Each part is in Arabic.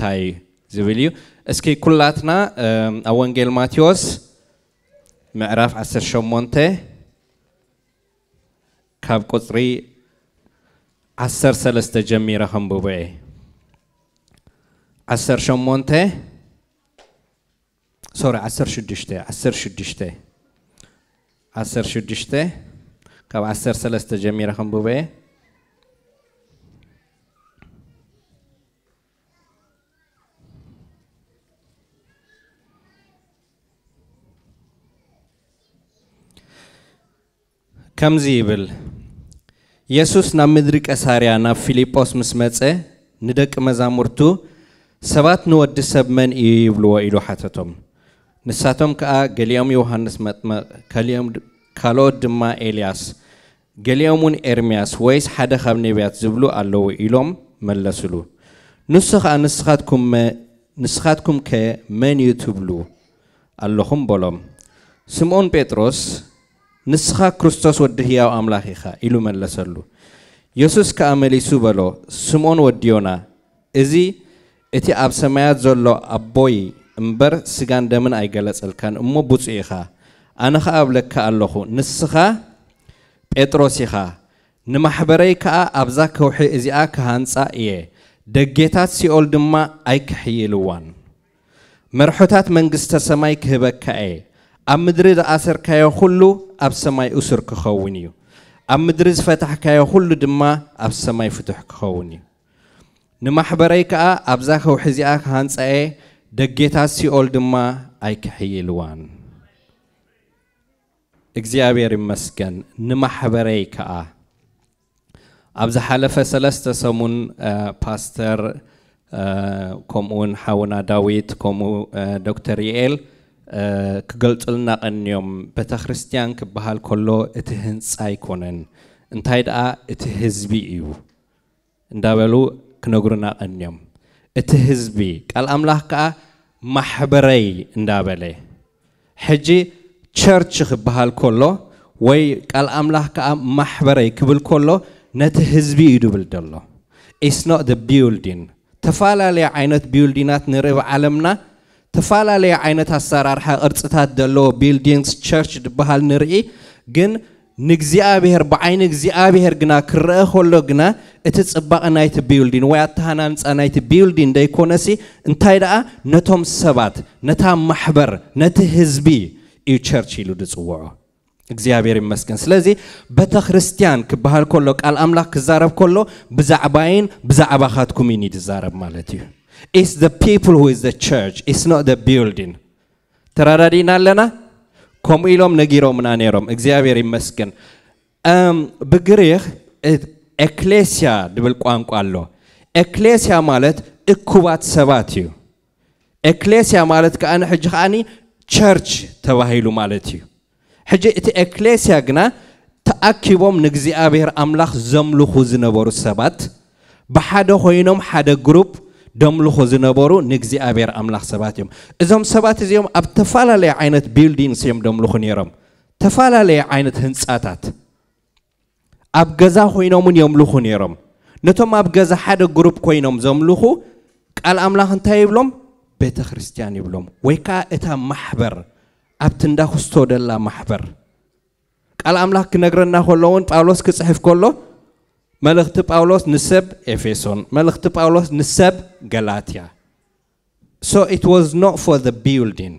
تای زویلیو اسکی کلاتنا نا ماتیوس معرف اثر شمونته کاب کتری اثر سالست جمعی هم ببی اثر شمونته سر اثر شدیشته اثر شدیشته اثر شدیشته کاب اثر سالست جمعی هم ببی كم زيبل يسوس نام مدرك أساريا فيليبوس مسمتسه ندك مزامورتو سبات نو سب من يبلوا إلو حتتهم نساتم كأ قليوم يوحنس متما كليوم كالو ما إلياس قليومون إرمياس ويس حدا خب نبيات زبلو ألو إلوم ملسلو نسخ نسخاتكم نسخاتكم من يتبلو اللهم بلوم سمون بيتروس ንስኻ ክርስቶስ ወዲ ህያው ኣምላኽ ኢኻ ኢሉ መለሰሉ የሱስ ከዓ መሊሱ በሎ ስምዖን ወዲዮና እዚ እቲ ኣብ ሰማያት ዘሎ ኣቦይ እምበር ስጋን ደምን ኣይገለጸልካን እሞ ብፁ ኢኻ ኣነ ከዓ ኣብለካ ኣለኹ ንስኻ ጴጥሮስ ኢኻ ንማሕበረይ ከዓ ኣብዛ ከውሒ እዚኣ ክሃንጻ እየ ደጌታት ሲኦል ድማ ኣይክሕይልዋን መርሑታት መንግስተ ሰማይ ክህበካ እየ ኣብ ምድሪ ዝኣሰርካዮ ኩሉ ኣብ ሰማይ እሱር ክኸውን እዩ ኣብ ምድሪ ዝፈታሕካዮ ኩሉ ድማ ኣብ ሰማይ ፍቱሕ ክኸውን እዩ ንማሕበረይ ከዓ ኣብዛ ከውሒ እዚኣ ክሃንፀአ ደጌታት ሲኦል ድማ ኣይክሕይልዋን እግዚኣብሔር ይመስገን ንማሕበረይ ከዓ ኣብ ዝሓለፈ ሰለስተ ሰሙን ፓስተር ከምኡውን ሓውና ዳዊት ከምኡ ዶክተር ይኤል ክገልፅልና ቀኒዮም ቤተ ክርስቲያን ክበሃል ከሎ እቲ ህንፃ ኣይኮነን እንታይ ደኣ እቲ ህዝቢ እዩ እንዳበሉ ክነግሩና ቀኒዮም እቲ ህዝቢ ቃል ኣምላኽ ከዓ ማሕበረይ እንዳበለ ሕጂ ቸርች ክበሃል ከሎ ወይ ቃል ኣምላኽ ከዓ ማሕበረይ ክብል ከሎ ነቲ ህዝቢ እዩ ድብል ደሎ ኢስ ኖት ቢልዲን ተፈላለየ ዓይነት ቢልዲናት ንርኢ ብዓለምና تفعلالي عينت هالسرارحة أرتها دلو buildings church بحال نرئي جن نجزي أبيهر بعين نجزي أبيهر جنا كره خلو جنا اتسبق نايت بيلدين وياتهنا نس نايت بيلدين ده يكونسي انتاي دا نتهم سبات نتهم محبر نتهزبي إيو church يلو دسوعه እግዚአብሔር ይመስገን ስለዚህ ቤተክርስቲያን ክበሃል ከሎ ቃል አምላክ ክዛረብ ከሎ ብዛዕባይን ብዛዕባኻትኩም ይን ይዛረብ ማለት እዩ It's the people who is the church. It's not the building. ተረዳዲና ኣለና ከምኡ ኢሎም ነጊሮምና ነይሮም እግዚኣብሔር ይመስገን ብግሪክ ኤክሌስያ ድብል ቋንቋ ኣሎ ኤክሌስያ ማለት እኩባት ሰባት እዩ ኤክሌስያ ማለት ከዓኒ ሕጂ ከዓኒ ቸርች ተባሂሉ ማለት እዩ ሕጂ እቲ ኤክሌስያ ግና ተኣኪቦም ንእግዚኣብሔር ኣምላኽ ዘምልኹ ዝነበሩ ሰባት ብሓደ ኮይኖም ሓደ ግሩፕ ደምልኾ ዝነበሩ ንእግዚኣብሔር ኣምላኽ ሰባት እዮም እዞም ሰባት እዚኦም ኣብ ተፈላለየ ዓይነት ቢልዲንግስ እዮም ደምልኹ ነይሮም ተፈላለየ ዓይነት ህንፃታት ኣብ ገዛ ኮይኖምን የምልኹ ነይሮም ነቶም ኣብ ገዛ ሓደ ግሩፕ ኮይኖም ዘምልኹ ቃል ኣምላኽ እንታይ ይብሎም ቤተ ክርስቲያን ይብሎም ወይ ከዓ እታ ማሕበር ኣብቲ እንዳ ክርስቶ ደላ ማሕበር ቃል ኣምላኽ ክነግረና ከሎ እውን ጳውሎስ ክፅሕፍ ከሎ መልእኽቲ ጳውሎስ ንሰብ ኤፌሶን መልእኽቲ ጳውሎስ ንሰብ ገላትያ ሶ ኢት ዋዝ ኖት ፎር ዘ ቢልዲንግ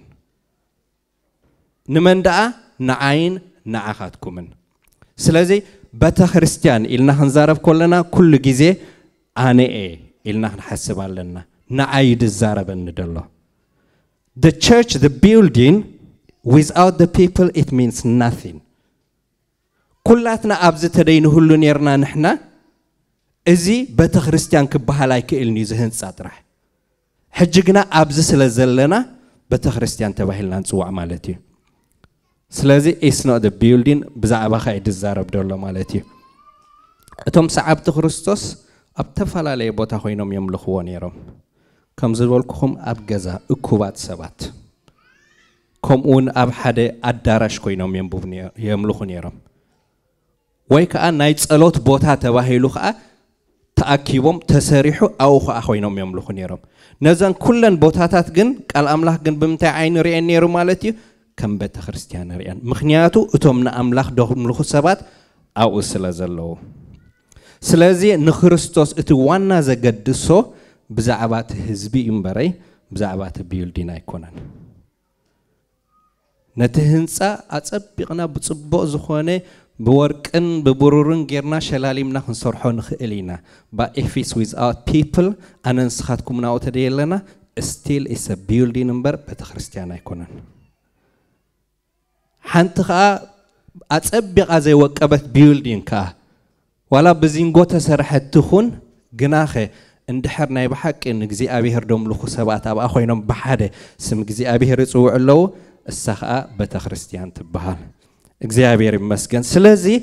ንመን ደኣ ንዓይን ንዓኻትኩምን ስለዚ ቤተ ክርስቲያን ኢልና ክንዛረብ ከለና ኩሉ ግዜ ኣነ የ ኢልና ክንሓስብ ኣለና ንዓይ ድዛረበኒ ደሎ ደ ቸርች ደ ቢልዲንግ ዊዝኣውት ደ ፒፕል ኢት ሚንስ ናቲንግ ኩላትና ኣብዚ ተደይንህሉ ነርና ንሕና እዚ ቤተ ክርስቲያን ክበሃል ኣይክእልን እዩ ዝህንፃ ጥራሕ ሕጂ ግና ኣብዚ ስለ ዘለና ቤተ ክርስቲያን ተባሂልና ንፅዋዕ ማለት እዩ ስለዚ ኢስኖ ደ ቢልዲን ብዛዕባ ኸ ይድዛረብ ደሎ ማለት እዩ እቶም ሰዓብቲ ክርስቶስ ኣብ ዝተፈላለየ ቦታ ኮይኖም የምልኽዎ ነይሮም ከም ዝበልኩኹም ኣብ ገዛ እኩባት ሰባት ከምኡ እውን ኣብ ሓደ ኣዳራሽ ኮይኖም የምልኹ ነይሮም ወይ ከዓ ናይ ጸሎት ቦታ ተባሂሉ ከዓ ተኣኪቦም ተሰሪሑ ኣብ ከዓ ኮይኖም የምልኹ ነይሮም ነዘን ኩለን ቦታታት ግን ቃል ኣምላኽ ግን ብምንታይ ዓይኒ ርአን ነይሩ ማለት እዩ ከም ቤተ ክርስትያን ርአን ምክንያቱ እቶም ንኣምላኽ ደምልኹ ሰባት ኣብኡ ስለ ዘለዉ ስለዚ ንክርስቶስ እቲ ዋና ዘገድሶ ብዛዕባ እቲ ህዝቢ እዩ እምበረይ ብዛዕባ እቲ ቢልዲን ኣይኮነን ነቲ ህንፃ ኣፀቢቕና ብፅቡቅ ዝኾነ بورقن ببرورن غيرنا شلاليمنا كنسرحو نخئلينا با افيس ويز اوت بيبل انا نسخاتكم ناو تديلنا ستيل اس ا بيلدين نمبر بيت كريستيان ايكونن حنت خا اصبق زي وقبت بيلدين كا ولا بزينغو تسرحت تخون جناخه اندحر ناي بحق ان እግዚአብሔር ደም ልኹ ሰባት ኣብኣ ኮይኖም ብሓደ ስም እግዚኣብሔር ይፅውዕ ኣለዉ እሳ ከዓ ቤተ ክርስቲያን ትበሃል እግዚአብሔር ይመስገን። ስለዚህ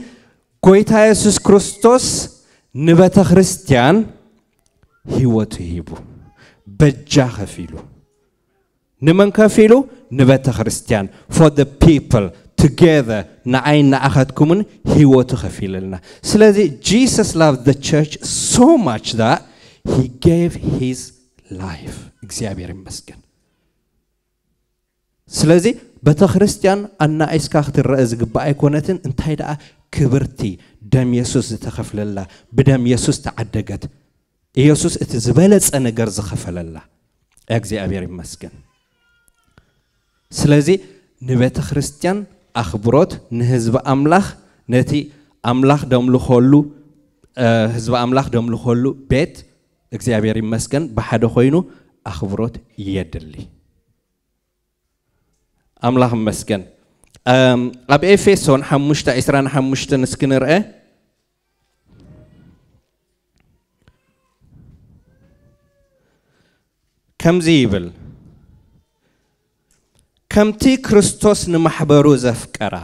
ጎይታ ኢየሱስ ክርስቶስ ንበተ ክርስቲያን ህይወቱ ሂቡ በጃ ከፊሉ ንመን ከፊሉ ንበተ ክርስቲያን ፎር ደ ፒፕል together ንዓይን ንኣኸትኩምን ህይወቱ ከፊልልና ስለዚ ጂሰስ ላቭ ደ ቸርች ሶ ማች ዳት ሂ ጌቭ ሂዝ ላይፍ እግዚአብሔር ይመስገን ስለዚ بتا خريستيان أنا إسكاخ الرئيس جبائي كونتن انتهي دا كبرتي دم يسوس تخفل الله بدم يسوس تعدقت يسوس اتزبالت أنا جرز خفل الله أجزي أبير مسكن سلازي نبتا خريستيان أخبروت نهزب أملاخ نتي أملاخ دم لخولو أملاخ ኣምላኽ ደም بيت ቤት أبير مسكن ብሓደ خوينو ኣኽብሮት يدلي ኣምላኽ መስገን ኣብ ኤፌሶን ሓሙሽተ ዕስራን ሓሙሽተ ንስኪ ንርአ ከምዚ ይብል ከምቲ ክርስቶስ ንማሕበሩ ዘፍቀራ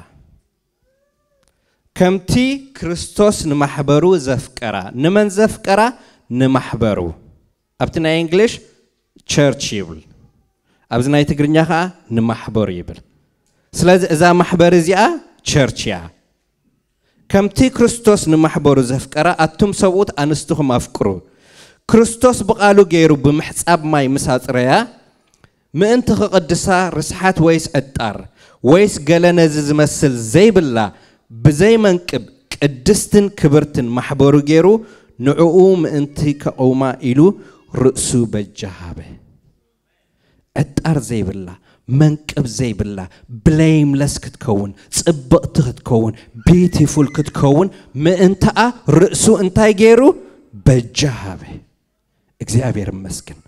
ከምቲ ክርስቶስ ንማሕበሩ ዘፍቀራ ንመን ዘፍቀራ ንማሕበሩ ኣብቲ ናይ እንግሊሽ ቸርች ይብል ኣብዚ ናይ ትግርኛ ከዓ ንማሕበሩ ይብል ስለዚ እዛ ማሕበር እዚኣ ቸርች እያ ከምቲ ክርስቶስ ንማሕበሩ ዘፍቀረ ኣቱም ሰብኡት ኣንስትኹም ኣፍቅሩ ክርስቶስ ብቓሉ ገይሩ ብምሕፃብ ማይ ምስ ኣፅረያ ምእንቲ ክቕድሳ ርስሓት ወይስ ዕጣር ወይስ ገለ ነዚ ዝመስል ዘይብላ ብዘይመንቅብ ቅድስትን ክብርትን ማሕበሩ ገይሩ ንዕኡ ምእንቲ ከቐውማ ኢሉ ርእሱ በጃ ሃበ ዕጣር ዘይብላ መንቅብ ዘይብላ ብሌምለስ ክትከውን ፅብቕቲ ክትከውን ቢቲፉል ክትከውን ምእንተኣ ርእሱ እንታይ ገይሩ በጃ ሃበ እግዚኣብሔር መስግን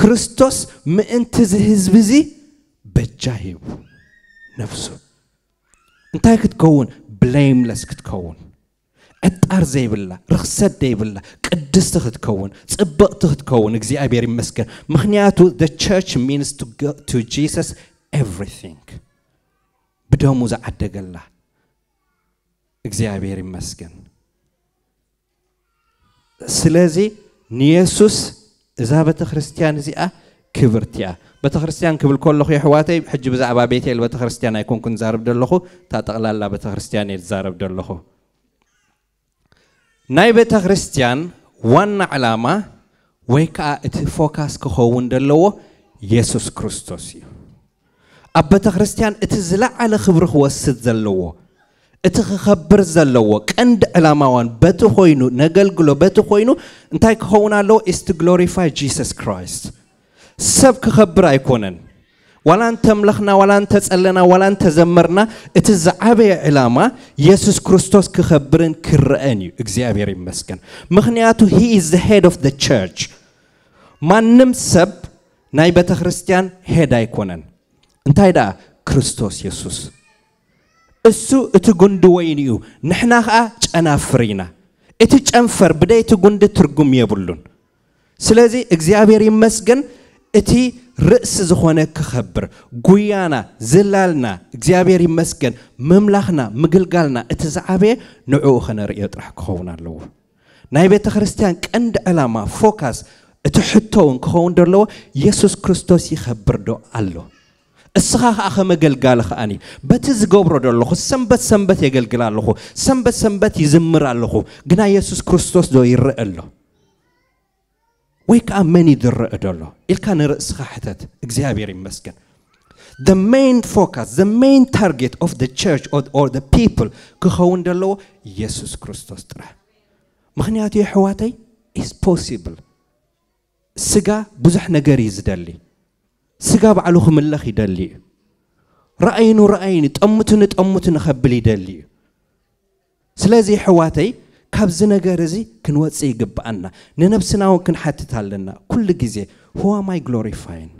ክርስቶስ ምእንቲ ዝህዝብ እዚ በጃ ሂቡ ነፍሱ እንታይ ክትከውን ብሌምለስ ክትከውን ዕጣር ዘይብላ ርክሰት ዘይብላ ቅድስቲ ክትከውን ፅብቕቲ ክትከውን እግዚኣብሔር ይመስገን ምክንያቱ the church means to, go, to jesus everything ብደሙ ዝዓደገላ እግዚአብሔር ይመስገን ስለዚ ንየሱስ እዛ ቤተ ክርስቲያን እዚኣ ክብርቲ እያ ቤተ ክርስቲያን ክብል ከለኹ የሕዋተይ ሕጂ ብዛዕባ ቤቴል ቤተ ክርስቲያን ኣይኮንኩን ዛርብ ዘለኹ እታ ጠቕላላ ቤተ ክርስቲያን እየ ዝዛረብ ዘለኹ ناي بيتا كريستيان وان علامة ويكا ات فوكاس كهون دلو يسوس كريستوس اب بيتا كريستيان ات على خبر هو سد دلو ات خبر كند علامة وان بتو خوينو نغل غلو بتو خوينو انتاي كهون لو است جيسوس كريست سب كخبر ايكونن ዋላ ኣምላኽና ዋላንተ ጸለና ዋላንተ ዘመርና እቲ ዝዓበየ ዕላማ የሱስ ክርስቶስ ክኸብርን ክረአን እዩ እግዚኣብሔር ይመስገን ምክንያቱ ሂ ኢዝ ዘ ሄድ ኦፍ ዘ ቸርች ማንም ሰብ ናይ ቤተ ክርስቲያን ሄድ ኣይኮነን እንታይ ደኣ ክርስቶስ የሱስ እሱ እቲ ጉንዲ ወይን እዩ ንሕና ከዓ ጨናፍር ኢና እቲ ጨንፈር ብደይቲ ጉንዲ ትርጉም የብሉን ስለዚ እግዚአብሔር ይመስገን እቲ ርእሲ ዝኾነ ክኸብር ጉያና ዝላልና እግዚኣብሔር ይመስገን ምምላኽና ምግልጋልና እቲ ዝዓበየ ንዕኡ ኸነርእዮ ጥራሕ ክኸውን ኣለዎ ናይ ቤተ ክርስቲያን ቀንዲ ዕላማ ፎካስ እቲ ሕቶ እውን ክኸውን ደለዎ የሱስ ክርስቶስ ይኸብር ዶ ኣሎ እስኻ ከዓ ከመገልጋል ከኣኒ በቲ ዝገብሮ ደለኹ ሰንበት ሰንበት የገልግል ኣለኹ ሰንበት ሰንበት ይዝምር ኣለኹ ግና የሱስ ክርስቶስ ዶ ይርአ ኣሎ ወይ ከዓ መን ይድርእ ደሎ ኢልካ ንርእስኻ ሕተት እግዚኣብሔር ይመስገን the main focus the main target of the church or, or the people ክኸውን ደለዎ ኢየሱስ ክርስቶስ ጥራሕ ምክንያቱ የሕዋተይ is possible ስጋ ብዙሕ ነገር እዩ ዝደሊ ስጋ ባዕሉ ክምለኽ ይደሊ እዩ ረአይኑ ረአይኒ ጠሙቱ ንጠሙቱ ንኸብል ይደሊ እዩ ስለዚ ሕዋተይ ካብዚ ነገር እዚ ክንወፅእ ይግብአና ንነብስና እውን ክንሓትት ኣለና ኩሉ ግዜ ሁዋ ማይ ግሎሪፋይን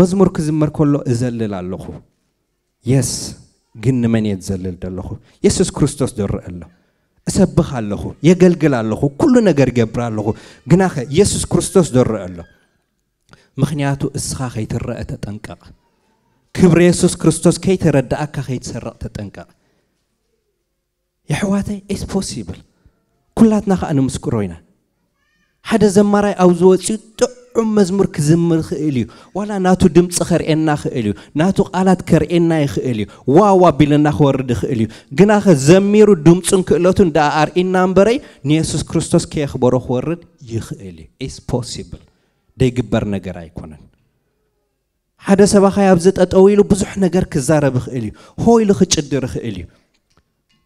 መዝሙር ክዝመር ከሎ እዘልል ኣለኹ የስ ግን ንመን እየ ዝዘልል ዘለኹ የሱስ ክርስቶስ ዝርአ ኣሎ እሰብኽ ኣለኹ የገልግል ኣለኹ ኩሉ ነገር ገብር ኣለኹ ግናኸ የሱስ ክርስቶስ ዝርአ ኣሎ ምክንያቱ እስኻ ከይትረአ ተጠንቀቕ ክብሪ የሱስ ክርስቶስ ከይተረዳእካ ከይትሰርቕ ተጠንቀቕ يا يحواتي إس بوسيبل كلاتنا خا أنا مسكرونا حدا زمراي أو زوجي تعم مزمر كزمر خيليو ولا ناتو دم صخر إنا خيليو ناتو قالات كر إنا خيليو وا وا بيلنا خورد خيليو جنا خ زميرو دم صن كلاتن دار إن نمبري نيسوس كريستوس كي خبرو خورد يخيليو إس بوسيبل دي جبر نجرا يكونن حدا سبخا يبزت أطويلو بزح نجر كزارب خيليو هو يلخ تقدر خيليو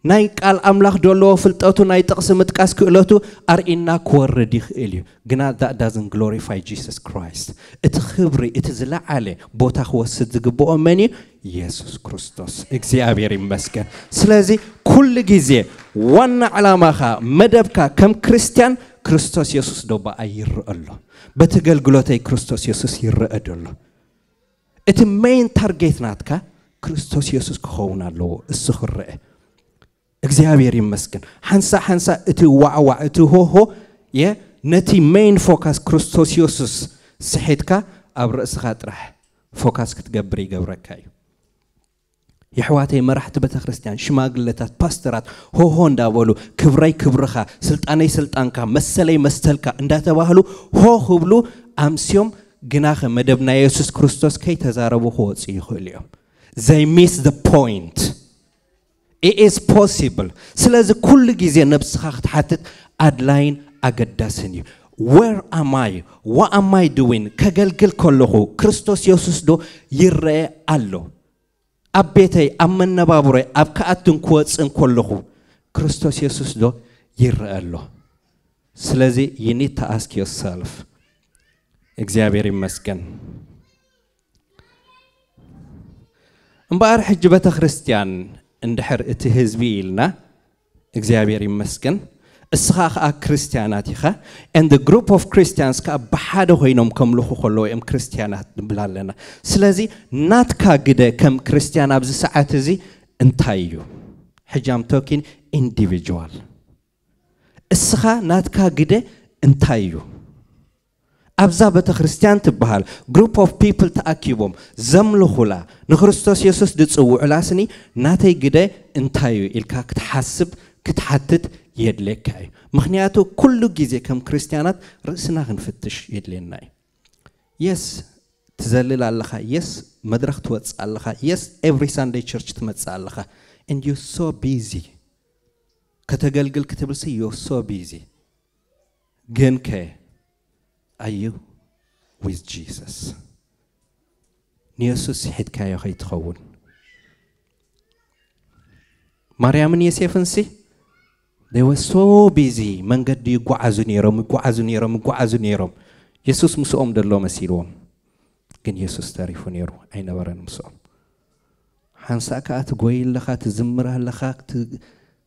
ናይ ቃል ኣምላኽ ደለዎ ፍልጠቱ ናይ ጥቕሲ ምጥቃስ ክእለቱ ኣርኢና ክወርድ ይኽእል እዩ ግና ዛት ዳዝን ግሎሪፋይ ጂሰስ ክራይስት እቲ ክብሪ እቲ ዝለዓለ ቦታ ክወስድ ዝግብኦ መን እዩ ኢየሱስ ክርስቶስ እግዚኣብሔር ይመስገን ስለዚ ኩሉ ግዜ ዋና ዕላማኻ መደብካ ከም ክርስቲያን ክርስቶስ የሱስ ዶ በኣይ ይርአ ኣሎ በቲ ገልግሎተይ ክርስቶስ የሱስ ይርአ ደሎ እቲ ሜይን ታርጌት ናትካ ክርስቶስ የሱስ ክኸውን ኣለዎ እሱ ክርአ እግዚአብሔር ይመስገን ሓንሳ ሓንሳ እቲ ዋዕዋ እቲ ሆሆ የ ነቲ ሜይን ፎካስ ክርስቶስ ዮሱስ ስሒትካ ኣብ ርእስኻ ጥራሕ ፎካስ ክትገብር ይገብረካ እዩ የሕዋተይ መራሕቲ ቤተ ክርስቲያን ሽማግለታት ፓስተራት ሆሆ እንዳበሉ ክብረይ ክብርኻ ስልጣነይ ስልጣንካ መሰለይ መስተልካ እንዳተባህሉ ሆ ክብሉ ኣምስዮም ግናኸ መደብ ናይ የሱስ ክርስቶስ ከይተዛረቡ ክወፅ ይኽእሉ እዮም ዘይ ሚስ ፖይንት ኢስ ፖሲብል ስለዚ ኩሉ ግዜ ነብስኻ ክትሓትት ኣድላይን ኣገዳስን እዩ ወር ኣማይ ዋኣማይ ድዊን ከገልግል ከለኹ ክርስቶስ የሱስ ዶ ይረአ ኣሎ ኣብ ቤተይ ኣብ መነባብሮይ ኣብ ከኣትን ክወፅን ከለኹ ክርስቶስ የሱስ ዶ ይረአ ኣሎ ስለዚ ዩኒድ ተኣስክ ዮርሰልፍ እግዚኣብሔር ይመስገን እምበኣር ሕጂ ቤተ ክርስቲያን እንድሕር እቲ ህዝቢ ኢልና እግዚኣብሔር ይመስገን እስኻ ከዓ ክርስትያናት ኢኸ ኤንድ ግሩፕ ኦፍ ክርስትያንስ ከዓ ብሓደ ኮይኖም ከምልኹ ከለዎ እዮም ክርስትያናት ንብል ኣለና ስለዚ ናትካ ግደ ከም ክርስትያን ኣብዚ ሰዓት እዚ እንታይ እዩ ሕጃም ቶኪን ኢንዲቪድዋል እስኻ ናትካ ግደ እንታይ እዩ ኣብዛ ቤተ ክርስቲያን ትበሃል ግሩፕ ኦፍ ፒፕል ተኣኪቦም ዘምልኹላ ንክርስቶስ የሱስ ዝፅውዑላ ስኒ ናተይ ግደ እንታይ እዩ ኢልካ ክትሓስብ ክትሓትት የድልየካ እዩ ምክንያቱ ኩሉ ግዜ ከም ክርስቲያናት ርእስና ክንፍትሽ የድልየና እዩ የስ ትዘልል ኣለኻ የስ መድረክ ትወፅእ ኣለኻ የስ ኤቭሪ ሳንደይ ቸርች ትመፅእ ኣለኻ and you're so busy ከተገልግል ክትብል ሲ you're so busy ግን ከ Are you with Jesus? Neesus het kyk hy trou. Mariam nie sê van They were so busy. Mangad di gwa azuniram, gwa azuniram, gwa azuniram. Yesus musu om de loma sirom. Gen Yesus tari funiru. Aina waran musu. Hansa ka at gwayil lakha, at zimra lakha, at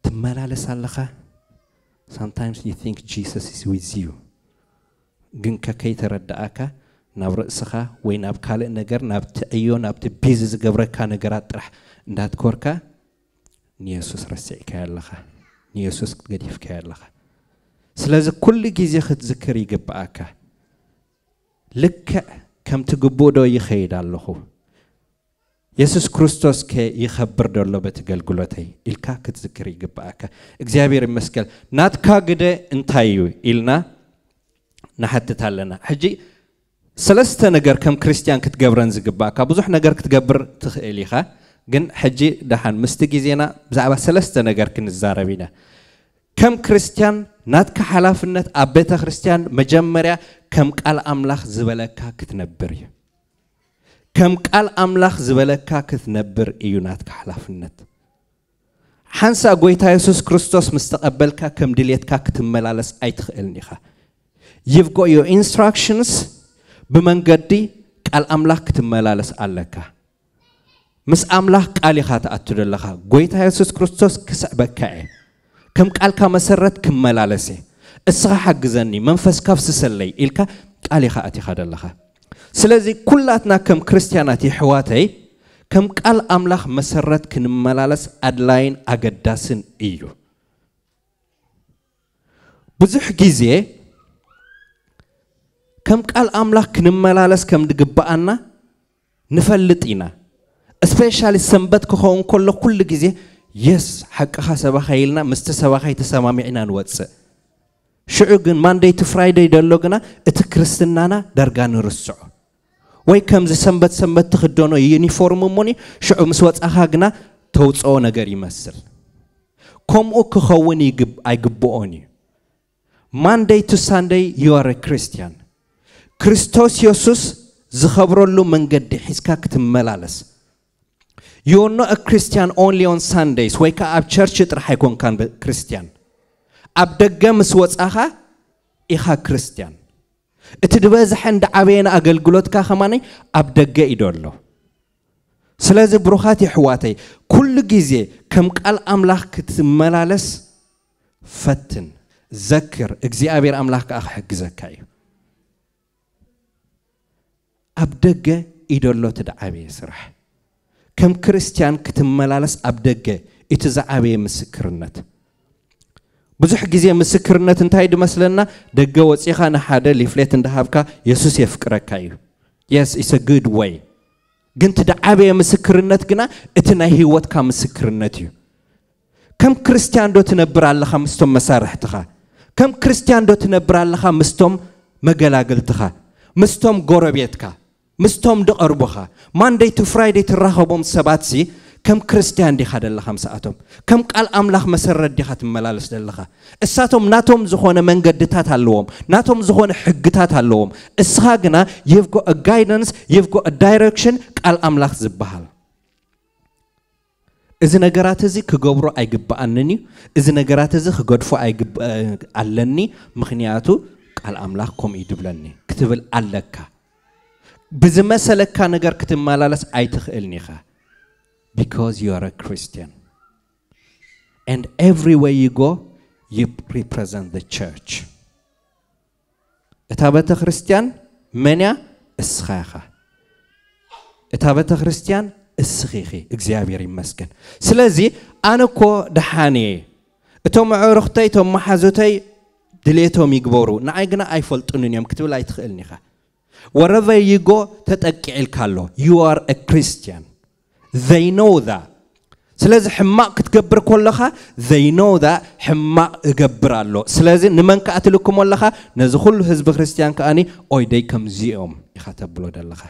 tmalalisa lakha. Sometimes you think Jesus is with you. ግን ከከይተረዳእካ ናብ ርእስኻ ወይ ናብ ካልእ ነገር ናብቲ ዕዮ ናብቲ ቢዝ ዝገብረካ ነገራት ጥራሕ እንዳትኮርካ ንየሱስ ረሲዕካዮ ኣለኻ ንየሱስ ገዲፍካዮ ኣለኻ ስለዚ ኩሉ ግዜ ክትዝክር ይግብኣካ ልክዕ ከምቲ ግቡእ ዶ ይኸይድ ኣለኹ የሱስ ክርስቶስ ከ ይኸብር ደሎ በቲ ገልግሎተይ ኢልካ ክትዝክር ይግብኣካ እግዚኣብሔር ይመስገን ናትካ ግደ እንታይ እዩ ኢልና ንሓትት ኣለና ሕጂ ሰለስተ ነገር ከም ክርስትያን ክትገብረን ዝግባእካ ብዙሕ ነገር ክትገብር ትኽእል ኢኻ ግን ሕጂ ድሓን ምስቲ ግዜና ብዛዕባ ሰለስተ ነገር ክንዛረብ ኢና ከም ክርስትያን ናትካ ሓላፍነት ኣብ ቤተ ክርስትያን መጀመርያ ከም ቃል ኣምላኽ ዝበለካ ክትነብር እዩ ከም ቃል ኣምላኽ ዝበለካ ክትነብር እዩ ናትካ ሓላፍነት ሓንሳ ጎይታ የሱስ ክርስቶስ ምስ ተቐበልካ ከም ድልትካ ክትመላለስ ኣይትኽእልን ኢኻ you've got your instructions بمنقدي دي قال أملاك تملالس عليك مس أملاك قال خات أتدل لها قويت يسوس كريستوس كسع بكعي كم قال كما سرت كم ملالسي الصحة حق زني منفس كاف سسلي إلك قال خاتي خاد لها سلازي كلاتنا كم كريستياناتي حواتي كم قال أملاك مسرت كنملالس أدلاين أقداسن إيو بزح جيزي كم قال أملاك كنملالس كم دقبأنا نفلطينا especially سنبت كخون كل كل جزء يس حقها سبا خيلنا مست سبا خي تسمامعنا نوتس شعو ግን ማንዴይ ቱ ፍራይዴይ ደሎ ግና እቲ ክርስትናና ዳርጋ ንርስዑ ወይ ከምዚ ሰንበት ሰንበት ትክደኖ ዩኒፎርም እሞኒ ሽዑ ምስ ወፃኻ ግና ተውፅኦ ነገር ይመስል ከምኡ ክኸውን ኣይግብኦን እዩ ማንዴይ ቱ ሳንደይ ዩ አር ክርስቲያን ክርስቶስ ኢየሱስ ዝኸብረሉ መንገዲ ሒዝካ ክትመላለስ ዩ ኖ አ ክርስቲያን ኦንሊ ኦን ሳንደይስ ወይ ከዓ ኣብ ቸርች ጥራሕ ኣይኮንካን ክርስቲያን ኣብ ደገ ምስ ወፃኻ ኢኻ ክርስቲያን እቲ ድበዝሐ እንዳዓበየና ኣገልግሎትካ ከማነይ ኣብ ደገ እዩ ደሎ ስለዚ ብሩኻት ይሕዋተይ ኩሉ ግዜ ከም ቃል ኣምላኽ ክትመላለስ ፈትን ዘክር እግዚኣብሔር ኣምላኽ ከዓ ክሕግዘካ እዩ ኣብ ደገ ኢደሎ ደሎ እቲ ደዓበየ ስራሕ ከም ክርስትያን ክትመላለስ ኣብ ደገ እቲ ዝዓበየ ምስክርነት ብዙሕ ግዜ ምስክርነት እንታይ ድመስለና ደገ ወፂኻ ንሓደ ሊፍሌት እንዳሃብካ የሱስ የፍቅረካ እዩ የስ ኢስ ግድ ወይ ግን ቲ ደዓበየ ምስክርነት ግና እቲ ናይ ህይወትካ ምስክርነት እዩ ከም ክርስትያን ዶ ትነብር ኣለኻ ምስቶም መሳርሕትኻ ከም ክርስትያን ዶ ትነብር ኣለኻ ምስቶም መገላግልትኻ ምስቶም ጎረቤትካ مستهم دقربوها مان ديت فرايدي تراهبهم سباتسي كم كريستيان دي خد الله خمسة أتوم كم قال أملاخ مسرد دي خاتم ملالس دي الله الساتهم ناتهم زخون من قدتات هالوهم ناتهم زخون حقتات هالوهم الساقنا you've got a guidance you've got a direction قال أملاخ زبهال እዚ ነገራት እዚ ክገብሮ ኣይግባኣንን እዩ እዚ ነገራት እዚ ክገድፎ ኣለኒ ምክንያቱ ቃል ኣምላኽ ከምኡ ይድብለኒ ክትብል ኣለካ ብዝመሰለካ ነገር ክትመላለስ ኣይትኽእልኒ ኢኻ because you are a Christian. And everywhere you go, you represent the church. እታ ቤተ ክርስቲያን መን እያ? እስኻ ኢኻ። እታ ቤተ ክርስቲያን እስኺ ኢኺ። እግዚኣብሔር ይመስገን። ስለዚ ኣነ እኮ ድሓን እየ። እቶም ኣዕሩኽተይ እቶም መሓዙተይ ድሌቶም ይግበሩ ንዓይ ግና ኣይፈልጡንን እዮም ክትብል ኣይትኽእልኒ ኢኻ። wherever you go تتأكعلكالو you are a Christian they know that ስለዚ ሕማቕ ክትገብር ከለኻ they know that ሕማቕ እገብር ኣሎ ስለዚ ንመን ከዓ ትልክሞ ኣለኻ ነዚ ኩሉ ህዝቢ ክርስትያን ከዓኒ ኦይደይ ከምዚኦም ኢኻ ተብሎ ዘለኻ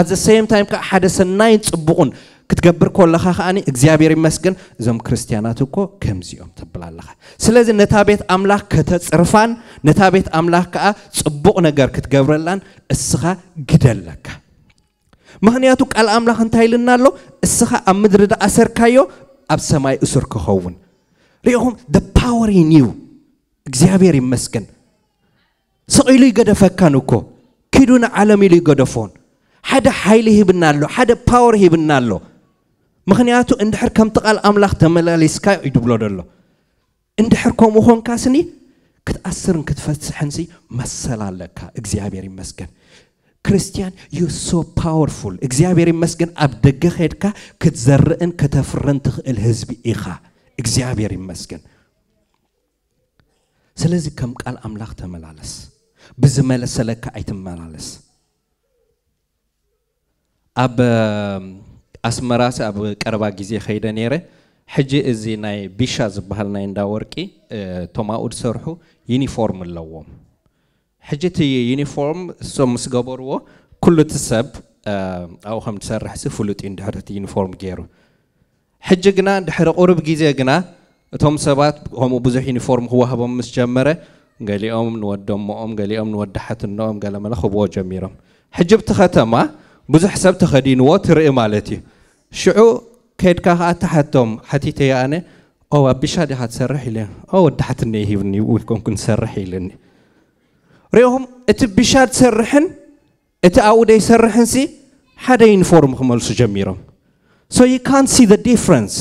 ኣት ዘ ሴም ታይም ከዓ ሓደ ሰናይን ፅቡቕን ክትገብር ከለካ ከዓኒ እግዚኣብሔር ይመስገን እዞም ክርስቲያናት እኮ ከምዚኦም ትብል ኣለኻ ስለዚ ነታ ቤት ኣምላኽ ከተፅርፋን ነታ ቤት ኣምላኽ ከዓ ፅቡቕ ነገር ክትገብረላን እስኻ ግደለካ ምክንያቱ ቃል ኣምላኽ እንታይ ኢልና ኣሎ እስኻ ኣብ ምድሪ ዳኣሰርካዮ ኣብ ሰማይ እሱር ክኸውን ሪኢኹም ደ ፓወር ኒው እግዚኣብሔር ይመስገን ስቂሉ ይገደፈካን እኮ ኪዱ ንዓለም ኢሉ ይገደፎን ሓደ ሓይሊ ሂብና ኣሎ ሓደ ፓወር ሂብና ኣሎ ምክንያቱ እንድሕር ከም ጥቓል ኣምላኽ ተመላለስካ እዩ ድብሎ ደሎ እንድሕር ከምኡ ኮንካስኒ ክትኣስርን ክትፈስሕንሲ መሰል ኣለካ እግዚኣብሔር ይመስገን ክርስቲያን ዩ ሶ ፓወርፉል እግዚኣብሔር ይመስገን ኣብ ደገ ከድካ ክትዘርዕን ከተፍርን ትኽእል ህዝቢ ኢኻ እግዚኣብሔር ይመስገን ስለዚ ከም ቃል ኣምላኽ ተመላለስ ብዝመለሰለካ ኣይትመላለስ ኣብ ኣስመራሲ ኣብ ቀረባ ግዜ ከይደ ነይረ ሕጂ እዚ ናይ ቢሻ ዝበሃል ናይ እንዳ ወርቂ እቶም ኣብኡ ዝሰርሑ ዩኒፎርም ኣለዎም ሕጂ እቲ ዩኒፎርም እሶም ምስ ገበርዎ ኩሉ እቲ ሰብ ኣብኡ ከም ትሰርሕ ሲ ፍሉጥ እዩ እንድሕር እቲ ዩኒፎርም ገይሩ ሕጂ ግና ድሕሪ ቁርብ ግዜ ግና እቶም ሰባት ከምኡ ብዙሕ ዩኒፎርም ክዋህቦም ምስ ጀመረ ገሊኦም ንወደሞኦም ገሊኦም ንወዲ ሓትኖኦም ገለመለ ክብዎ ጀሚሮም ሕጂ ብቲ ከተማ ብዙሕ ሰብ ተኸዲንዎ ትርኢ ማለት እዩ شعو كيدكا ها حتى تي أنا أو بشاد هتسرح لي أو دحتني يهبني ويكون كن سرح لني ريهم اتبشاد سرحن اتعود يسرحن سي حدا ينفورم خمالسو جميرهم so you can't see the difference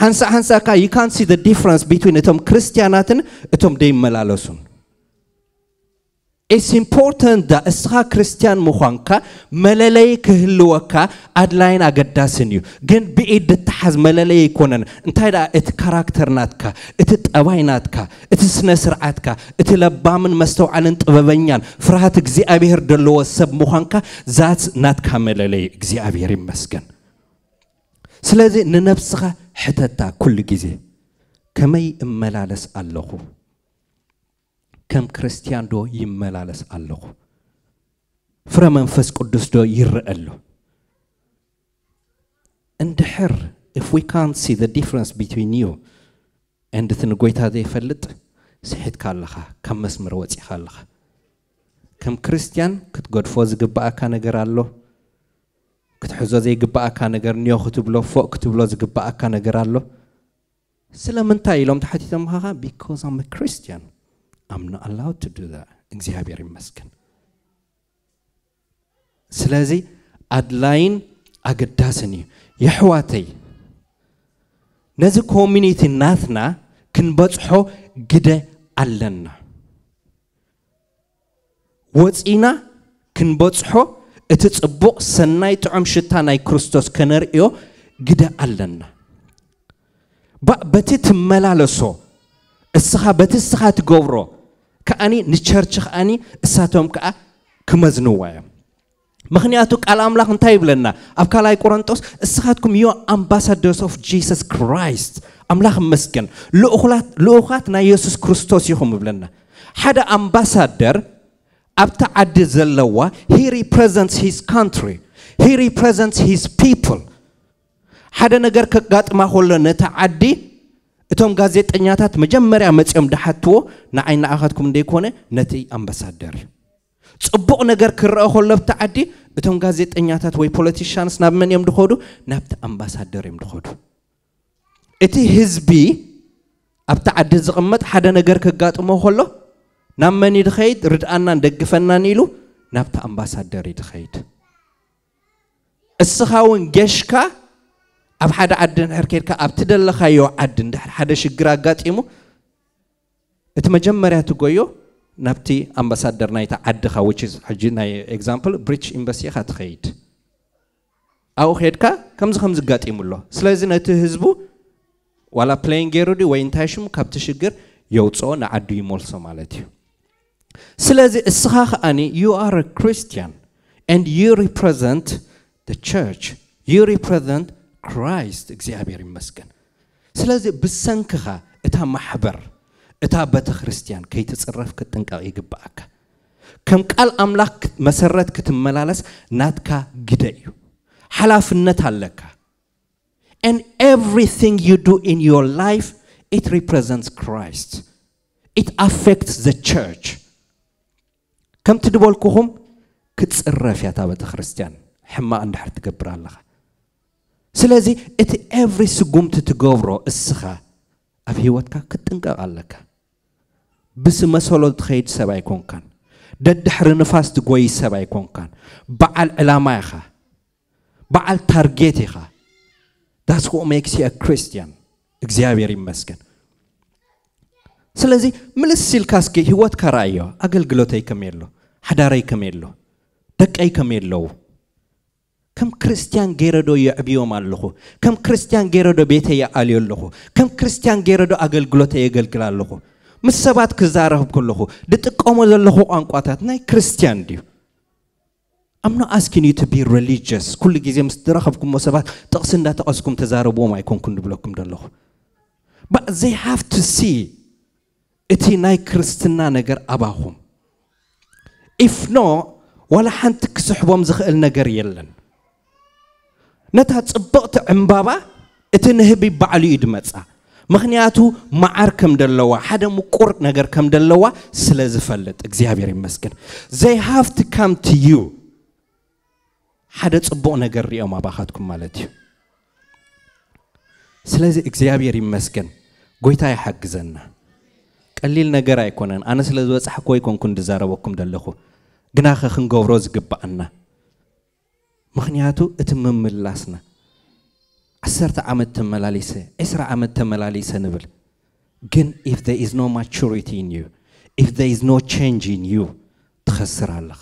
hansa ሓንሳ ካ you can't see the difference between اتوم كريستيانات اتوم እቶም ملالوسون ኢትስ ኢምፖርተንት ዳ እስኻ ክርስቲያን ምዃንካ መለለይ ክህልወካ ኣድላይን ኣገዳስን እዩ ግን ብኢድ እትሓዝ መለለይ ኣይኮነን እንታይ ደኣ እቲ ካራክተር ናትካ እቲ ጠባይ ናትካ እቲ ስነ ስርዓትካ እቲ ለባምን መስተውዓልን ጥበበኛን ፍርሃት እግዚኣብሔር ዘለዎ ሰብ ምዃንካ ዛት ናትካ መለለይ እግዚኣብሔር ይመስገን ስለዚ ንነብስኻ ሕተታ ኩሉ ግዜ ከመይ እመላለስ ኣለኹ كم كريستيان دو يملالس الله فرما فس قدس دو and اندحر if we can't see the difference between you and the نقويتا ذي فلت سحيت كالخا كم اسمر واتي خالخا كم كريستيان كت قد فوز قبعة كان نيو خطب له فوق كتب له ክትብሎ ፎቅ ክትብሎ الله سلام ኣሎ ስለምንታይ تحتي ተሓቲቶም because I'm a Christian I'm not allowed to do that እግዚአብሔር ይመስገን ስለዚህ አድላይን ኣገዳስን እዩ የሕዋተይ ነዚ ኮሚኒቲ ናትና ክንበፅሖ ግደ ኣለና ወፂና ክንበፅሖ እቲ ፅቡቕ ሰናይ ጥዑም ሽታ ናይ ክርስቶስ ከነርእዮ ግደ ኣለና በቲ ትመላለሶ እስኻ በቲ እስኻ ትገብሮ ከኣኒ ንቸርች ከኣኒ እሳቶም ከዓ ክመዝንዋ እዮም ምክንያቱ ቃል ኣምላኽ እንታይ ይብለና ኣብ ካልኣይ ቆሮንጦስ እስኻትኩም ዮ ኣምባሳደርስ ኦፍ ጂሰስ ክራይስት ኣምላኽ መስገን ልኡኻት ናይ የሱስ ክርስቶስ ይኹም ይብለና ሓደ ኣምባሳደር ኣብቲ ዓዲ ዘለዋ ሂ ሪፕረዘንትስ ሂስ ካንትሪ ሂ ሪፕረዘንትስ ሂስ ፒፕል ሓደ ነገር ከጋጥማ ከሎ ነቲ ዓዲ እቶም ጋዜጠኛታት መጀመርያ መፅኦም ዳሓትዎ ንዓይ ንኣኻትኩም እንደይኮነ ነቲ ኣምባሳደር እዩ ፅቡቕ ነገር ክረአ ከሎ ብቲ ዓዲ እቶም ጋዜጠኛታት ወይ ፖለቲሽንስ ናብ መን እዮም ድኸዱ ናብቲ ኣምባሳደር እዮም ድኸዱ እቲ ህዝቢ ኣብቲ ዓዲ ዝቕመጥ ሓደ ነገር ከጋጥሞ ከሎ ናብ መን ድኸይድ ርድኣናን ደግፈናን ኢሉ ናብቲ ኣምባሳደር ድኸይድ እስኻ እውን ጌሽካ ኣብ ሓደ ዓዲ ንድሕር ኬድካ ኣብቲ ደለኻዮ ዓዲ ንድሕር ሓደ ሽግር ኣጋጢሙ እቲ መጀመርያ ትጎዮ ናብቲ ኣምባሳደር ናይታ ዓድኻ ውች ሕጂ ናይ ኤግዛምፕል ብሪትሽ ኤምባሲ ኢኻ ትኸይድ ኣብኡ ከድካ ከምዚ ከም ዝጋጢሙ ኣሎ ስለዚ ነቲ ህዝቡ ዋላ ፕሌይን ገይሩ ድዩ ወይ እንታይ ሽሙ ካብቲ ሽግር የውፅኦ ንዓዱ ይመልሶ ማለት እዩ ስለዚ እስኻ ከዓኒ ዩ ኣር ክርስቲያን ኤንድ ዩ ሪፕረዘንት ቸርች ዩ ሪፕረዘንት ክራይስት እግዚኣብሔር ይመስገን ስለዚ ብሰንክኻ እታ ማሕበር እታ ቤተ ክርስቲያን ከይትፅረፍ ክጥንቀቕ ይግብኣካ ከም ቃል ኣምላኽ መሰረት ክትመላለስ ናትካ ግደ እዩ ሓላፍነት ኣለካ ን everything ዩ ዱ in ዮ ላይፍ ኢት ሪፕረዘንት ክራይስት ኢት ኣፌክት ዘ ቸርች ከምቲ ድበልኩኹም ክትፅረፍ እያታ እታ ቤተ ክርስቲያን ሕማቕ እንድሕር ትገብር ኣለኻ ስለዚ እቲ ኤቭሪ ስጉምቲ ትገብሮ እስኻ ኣብ ሂወትካ ክትጥንቀቕ ኣለካ ብስ መሰሎ ትኸይድ ሰብ ኣይኮንካን ደድሕሪ ንፋስ ትጎይ ሰብ ኣይኮንካን በዓል ዕላማ ኢኻ በዓል ታርጌት ኢኻ ዳስ ዎ ሜክስ ኣ ክርስትያን እግዚኣብሔር ይመስገን ስለዚ ምልስ ኢልካ እስኪ ሂወትካ ረኣዮ ኣገልግሎተይ ከመየ ኣሎ ሓዳረይ ከመየ ኣሎ ደቀይ ከመየ ኣለዉ كم كريستيان جيردو يعبيوم اللهو كم كريستيان جيردو بيته يعالي اللهو كم كريستيان جيردو أقل قلوته يقل قلال اللهو مس سبات كزاره كله دتقوم اللهو أنقاطات ناي كريستيان ديو I'm not asking you to be religious كل جزء مسترخبكم مسبات تقصن لا تقصكم تزاربوا ما يكون كن بلوكم دلهو but they have to see እቲ ናይ ክርስትና ነገር ኣባኹም If no ዋላ ሓንቲ ክስሕቦም ዝኽእል ነገር የለን ነታ ጽብቕቲ ዕምባባ እቲ ንህቢ ባዕሉ እዩ ድመፃ ምክንያቱ መዓር ከም ደለዋ ሓደ ምቁር ነገር ከም ደለዋ ስለ ዝፈልጥ እግዚኣብሔር ይመስግን ዘይ ሃፍቲ ካም ቱ ዩ ሓደ ፅቡቕ ነገር ሪኦም ኣባኻትኩም ማለት እዩ ስለዚ እግዚኣብሔር ይመስገን ጎይታ ይሓግዘና ቀሊል ነገር ኣይኮነን ኣነ ስለ ዝበፅሐኮ ይኮንኩን ዝዛረበኩም ደለኹ ግናኸ ክንገብሮ ዝግባአና ምክንያቱ እቲ ምምላስና ዓሰርተ ዓመት ተመላለሰ ዒስራ ዓመት ተመላለሰ ንብል ግን ኢፍ ዘ ኢዝ ኖ ማቹሪቲ ኢን ዩ ኢፍ ዘ ኢዝ ኖ ቸንጅ ኢን ዩ ትኸስር ኣለኻ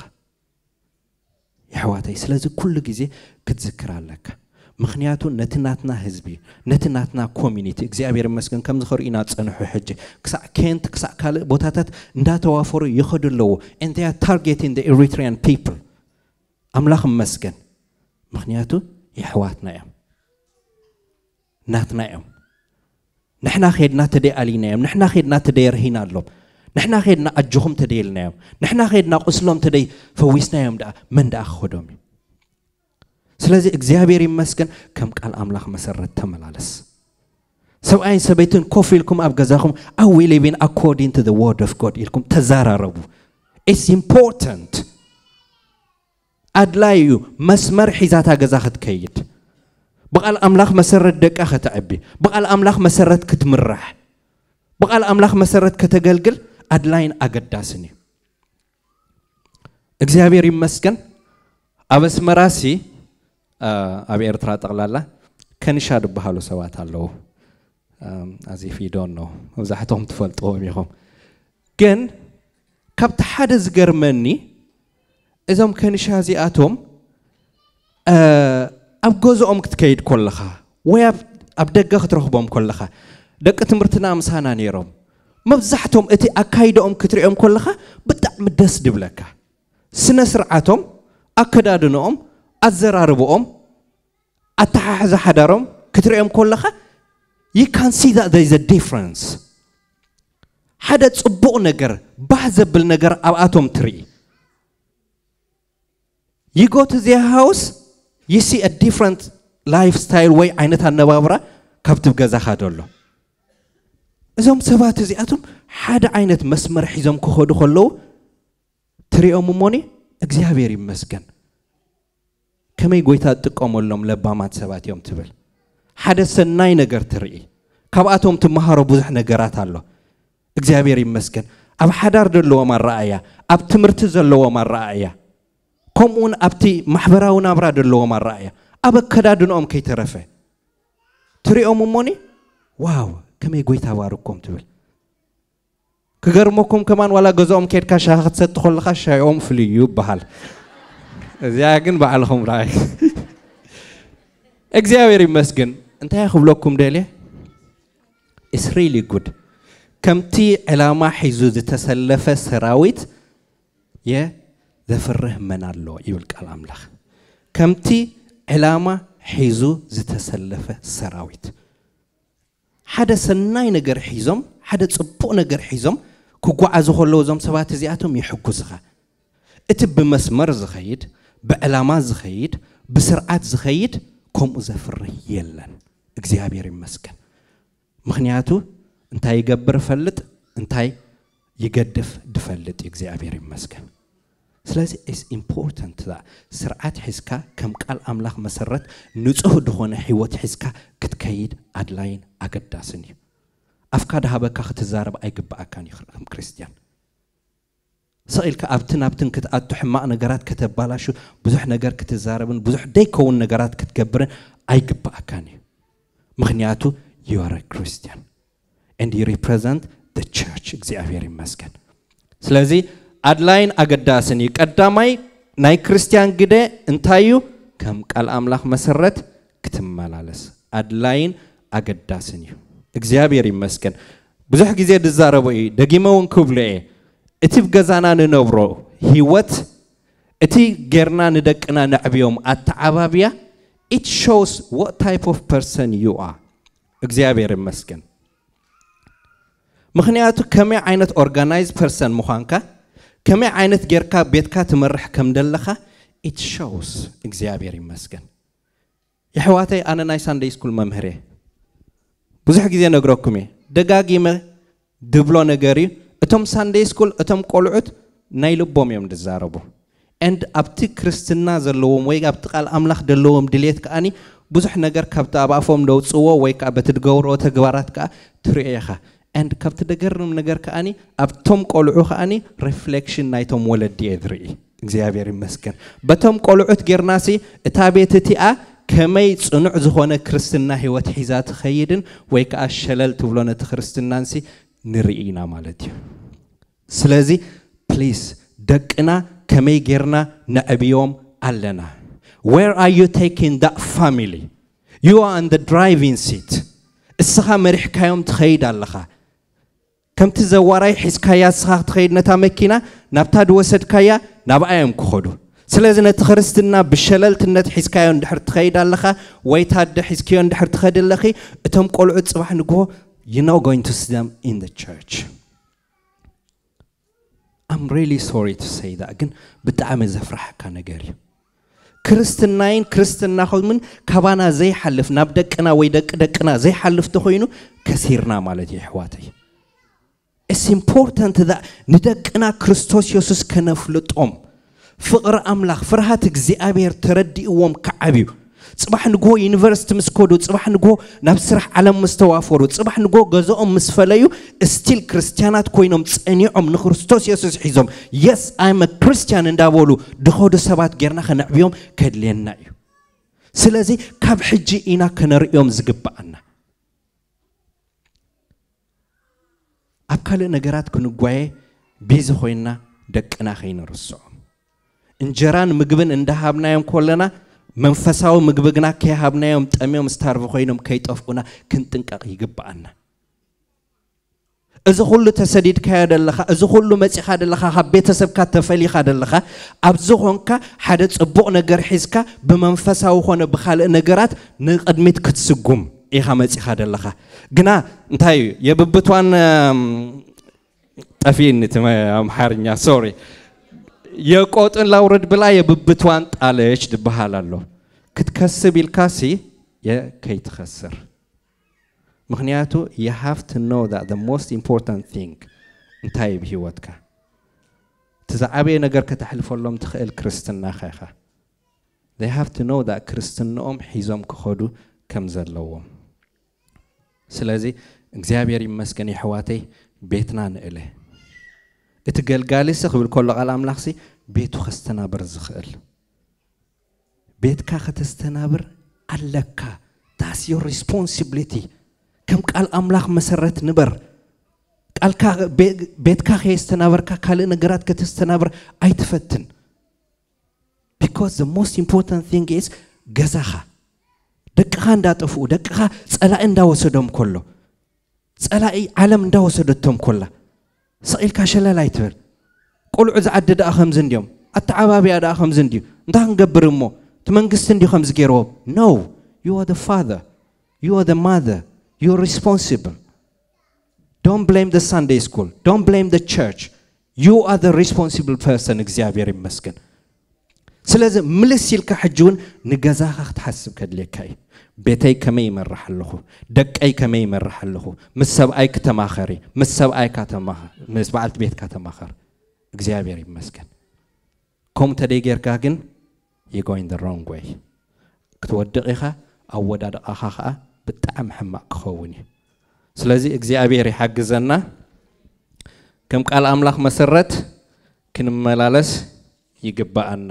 ይሕዋተይ ስለዚ ኩሉ ግዜ ክትዝክር ኣለካ ምክንያቱ ነቲ ናትና ህዝቢ ነቲ ናትና ኮሚኒቲ እግዚኣብሔር መስገን ከም ዝኸርኢና ፀንሑ ሕጂ ክሳዕ ኬንት ክሳዕ ካልእ ቦታታት እንዳተዋፈሩ ይኸዱ ኣለዎ ኤንዘያ ታርጌቲን ኤሪትሪያን ፒፕል ኣምላኽ መስገን ምክንያቱ የኣሕዋትና እዮም ናትና እዮም ንሕና ከድና ተደይ ኣሊና እዮም ንሕና ከድና ተደይ ርሂና ኣሎም ንሕና ከድና ኣጆኹም ተደይ ኢልናዮም ንሕና ከድና ቁስሎም ተደይ ፈዊስናዮም ደኣ መን ደኣ ክኸዶም እዩ ስለዚ እግዚኣብሔር ይመስገን ከም ቃል ኣምላኽ መሰረት ተመላለስ ሰብኣይን ሰበይትን ኮፍ ኢልኩም ኣብ ገዛኹም ኣዊ ሊቪን ኣኮርዲንግ ቱ ወርድ ኦፍ ጎድ ኢልኩም ተዘራረቡ ኢትስ ኢምፖርታንት أدلايو مسمر حزاتا جزاخت كيد بقى الأملاخ مسرت دك أخت عبي بقى الأملاخ مسرت كتمرح بقى الأملاخ مسرت كتجلجل أدلاين أقداسني እግዚአብሔር ይመስገን አበስመራሲ ኣብ ኤርትራ ጠቕላላ ከንሻ ዝበሃሉ ሰባት ኣለዉ ኣዚ ፊዶን ነው መብዛሕትኦም ትፈልጥዎም ኢኹም ግን ካብቲ ሓደ ዝገርመኒ እዞም ከንሻ እዚኣቶም ኣብ ገዝኦም ክትከይድ ከለኻ ወይ ኣብ ደገ ክትረኽቦም ከለኻ ደቂ ትምህርትና ምሳና ነይሮም መብዛሕትኦም እቲ ኣካይደኦም ክትሪኦም ከለኻ ብጣዕሚ ደስ ድብለካ ስነ ስርዓቶም ኣከዳድንኦም ኣዘራርብኦም ኣተሓሕዛ ሓዳሮም ክትሪኦም ከለኻ ዩ ካን ሲ ዛት ዘ ዲፍረንስ ሓደ ፅቡቕ ነገር ባህ ዘብል ነገር ኣብኣቶም ትርኢ You go to their house, you see a different lifestyle way ዓይነት ኣነባብራ ካብቲ ገዛኻ ደሎ እዞም ሰባት እዚኣቶም ሓደ ዓይነት መስመር ሒዞም ክኸዱ ከለዉ ትሪኦም እሞኒ እግዚኣብሔር ይመስገን ከመይ ጎይታ እጥቀመሎም ለባማት ሰባት እዮም ትብል ሓደ ሰናይ ነገር ትርኢ ካብኣቶም ትመሃሮ ብዙሕ ነገራት ኣሎ እግዚኣብሔር ይመስገን ኣብ ሓዳር ዘለዎም ኣረኣያ ኣብ ትምህርቲ ዘለዎም ኣረኣያ كمون أبتي محبرة ونامرة دلوا ما رأيا أبا كدا دنوم كي ترفع تري أم موني واو كم يقوي تواركم تقول كجرمكم كمان ولا جزوم كيت كشاخت ست خل خش يوم في اليوب بحال زياقن بعلهم رأي إخزاوير مسجن أنت يا خبلكم دالي It's really good كمتي علامة حيزو تسلف سراويت يا yeah. ዘፍርህ መን ኣሎ ይብል ቃል ኣምላኽ ከምቲ ዕላማ ሒዙ ዝተሰለፈ ሰራዊት ሓደ ሰናይ ነገር ሒዞም ሓደ ፅቡቕ ነገር ሒዞም ክጓዓዙ ከለዉ እዞም ሰባት እዚኣቶም ይሕጉስኻ እቲ ብመስመር ዝኸይድ ብዕላማ ዝኸይድ ብስርዓት ዝኸይድ ከምኡ ዘፍርህ የለን እግዚኣብሔር ይመስገን ምክንያቱ እንታይ ይገብር ፈልጥ እንታይ ይገድፍ ድፈልጥ እግዚአብሔር ይመስገን ስለዚ ስ ኢምፖርታንት ስርዓት ሒዝካ ከም ቃል ኣምላኽ መሰረት ንፁህ ድኾነ ሂወት ሒዝካ ክትከይድ ኣድላይን ኣገዳስን እዩ ኣፍካ ድሃበካ ክትዛረብ ኣይግብኣካን እዩ ከም ክርስትያን ስኢልካ ኣብቲ ናብትን ክትኣቱ ሕማቕ ነገራት ከተባላሹ ብዙሕ ነገር ክትዛረብን ብዙሕ ደይከውን ነገራት ክትገብርን ኣይግብኣካን እዩ ምክንያቱ ዩኣር ክርስትያን ን ሪፕረዘንት ቸርች እግዚኣብሔር ይመስገን ስለዚ አድላይን አገዳስኒ ቀዳማይ ናይ ክርስቲያን ግደ እንታዩ ከም ቃል ኣምላኽ መሰረት ክትመላለስ ኣድላይን ኣገዳስን እዩ እግዚኣብሔር ይመስገን ብዙሕ ግዜ ድዛረቦ እዩ ደጊመ እውን ክብሎ እየ እቲ ብገዛና ንነብሮ ሂወት እቲ ጌርና ንደቅና ነዕብዮም ኣተዓባብያ ኢት ሾውስ ወት ታይፕ ኦፍ ፐርሰን ዩ ኣር እግዚኣብሔር ይመስገን ምክንያቱ ከመይ ዓይነት ኦርጋናይዝ ፐርሰን ምዃንካ ከመይ ዓይነት ጌርካ ቤትካ ትመርሕ ከም ደለኻ ኢት ሾውስ እግዚኣብሔር ይመስገን የሕዋተይ ኣነ ናይ ሳንደይ ስኩል መምህር እየ ብዙሕ ግዜ ነግረኩም እየ ደጋጊመ ድብሎ ነገር እዩ እቶም ሳንደይ ስኩል እቶም ቆልዑት ናይ ልቦም እዮም ድዛረቡ ኤንድ ኣብቲ ክርስትና ዘለዎም ወይ ኣብቲ ቃል ኣምላኽ ዘለዎም ድሌት ከዓኒ ብዙሕ ነገር ካብቲ ኣብ ኣፎም ደውፅዎ ወይ ከዓ በቲ ድገብሮ ተግባራት ከዓ ትሪኦ ኢኻ and ካብቲ ደገርም ነገር ከዓኒ ኣብቶም ቆልዑ ከዓኒ ሪፍሌክሽን ናይቶም ወለዲ እየ ዝርኢ እግዚኣብሔር ይመስገን በቶም ቆልዑት ጌርናሲ እታ ቤት እቲኣ ከመይ ፅኑዕ ዝኾነ ክርስትና ሂወት ሒዛ ትኸይድን ወይ ከዓ ሸለል ትብሎ ነቲ ክርስትናንሲ ንርኢ ኢና ማለት እዩ ስለዚ ፕሊዝ ደቅና ከመይ ጌርና ነዕብዮም ኣለና ዌር ኣር ዩ ቴኪን ዳት ፋሚሊ ዩ ኣር ኣን ደ ድራይቪንግ ሲት እስኻ መሪሕካዮም ትኸይድ ኣለኻ ከምቲ ዘዋራይ ሒዝካያ ስኻ ክትኸይድ ነታ መኪና ናብታ ድወሰድካያ ናብኣዮም ክኸዱ ስለዚ ነቲ ክርስትና ብሸለልትነት ሒዝካዮ እንድሕር ትኸይድ ኣለኻ ወይ ታደ ሒዝክዮ እንድሕር ትኸድ ኣለኺ እቶም ቆልዑ ፅባሕ ንግሆ ዩኖ ጎይን ቱ ስደም ኢን ደ ቸርች ኣም ሪሊ ሶሪ ቱ ሰይ ግን ብጣዕሚ ዘፍራሕካ ነገር እዩ ክርስትናይን ክርስትና ኸምን ካባና ዘይሓልፍ ናብ ደቅና ወይ ደቂ ደቅና ዘይሓልፍ ተኮይኑ ከሲርና ማለት እዩ ኣሕዋተይ It's important that ندقنا كريستوس يسوس كنفلطهم فقر أملاخ فرحات እግዚአብሔር تردئዎም كعبيو صباح نغو يونيفرسيتي مسكودو صباح نغو ناب سرح عالم مستوافرو صباح نغو غزኦም مسفليو ستيل كريستيانات كوينوم صنيعهم نكريستوس يسوس حيزوم يس ايم ا كريستيان اندابولو دخودو سبات غيرنا كنعبيهم كدلينا እዩ ስለዚ ካብ ሕጂ ኢና ክነርእዮም ዝግባአና ኣብ ካልእ ነገራት ክንጓየ ቤዚ ኮይንና ደቅና ከይንርስዖም እንጀራን ምግብን እንዳሃብናዮም ከለና መንፈሳዊ ምግቢ ግና ከይሃብናዮም ጠምዮም ስታርቭ ኮይኖም ከይጠፍኡና ክንጥንቀቕ ይግብኣና እዚ ኩሉ ተሰዲድካዮ ዘለኻ እዚ ኩሉ መፂኻ ዘለኻ ካብ ቤተሰብካ ተፈሊኻ ዘለኻ ኣብዚ ኮንካ ሓደ ፅቡቕ ነገር ሒዝካ ብመንፈሳዊ ኮነ ብካልእ ነገራት ንቅድሚት ክትስጉም ኢኻ መፂኻ ደለኻ ግና እንታይ እዩ የብብቷን ጠፊኒ ኣምሓርኛ ሶሪ የቆጥን ላውረድ ብላ የብብትዋን ጣለች ዝበሃል ኣሎ ክትከስብ ኢልካ ሲ የከይትኸስር ምክንያቱ ዩ ሃቭ ቱ ኖ ዛት ሞስት ኢምፖርታንት ቲንግ እንታይ ብ ሂወትካ እቲ ዝዓበየ ነገር ከተሕልፈሎም ትኽእል ክርስትና ኸ ኢኻ ዘይ have to know that ክርስትንኦም ሒዞም ክኸዱ ከም ዘለዎም ስለዚ እግዚኣብሔር ይመስገን ይሕዋተይ ቤትና ንእለ እቲ ገልጋሊሲ ክብል ከሎ ቃል ኣምላኽሲ ቤቱ ከስተናብር ዝኽእል ቤትካ ከተስተናብር ኣለካ ታስ ዮር ሪስፖንሲብሊቲ ከም ቃል ኣምላኽ መሰረት ንበር ቃልካ ቤትካ ከየስተናበርካ ካልእ ነገራት ከተስተናብር ኣይትፈትን ቢካዝ ዘ ሞስት ኢምፖርታንት ቲንግ ኢዝ ገዛኻ ደቅኻ እንዳጠፍኡ ደቅኻ ፀላኢ እንዳወሰዶም ከሎ ፀላኢ ዓለም እንዳወሰደቶም ኮላ ሰቂልካ ሸለላይ ትብል ቆልዑ ዝዓዲ ደኣ ከምዚ እንድዮም ኣተዓባብያ ደኣ ከምዚ እንድዩ እንታይ ክንገብር እሞ እቲ መንግስቲ እንዲዩ ከምዚ ገይርዎም ኖ ዩ ር ደ ፋር ዩ ር ደ ማር ዩ ር ሪስፖንሲብል ዶንት ብሌም ደ ሳንደይ ስኩል ዶንት ብሌም ደ ቸርች ዩ ኣር ደ ሪስፖንሲብል ፐርሰን እግዚኣብሔር ይመስገን ስለዚ ምልስ ኢልካ ሕጂ እውን ንገዛኻ ክትሓስብ ከድልየካ እዩ بيتي كمي يمرح له دقي كمي يمرح له مس سبأي كتماخري مس سبأي كتماخر مس بعلت بيت كتماخر እግዚአብሔር ይመስገን ከም ተደይ ጌርካ ግን ዩጎይን ደ ሮንግ ወይ ክትወድቕ ኢኻ ኣወዳድቃኻ ከዓ ብጣዕሚ ሕማቅ ክኸውን እዩ ስለዚ እግዚኣብሔር ይሓግዘና ከም ቃል ኣምላኽ መሰረት ክንመላለስ ይግባአና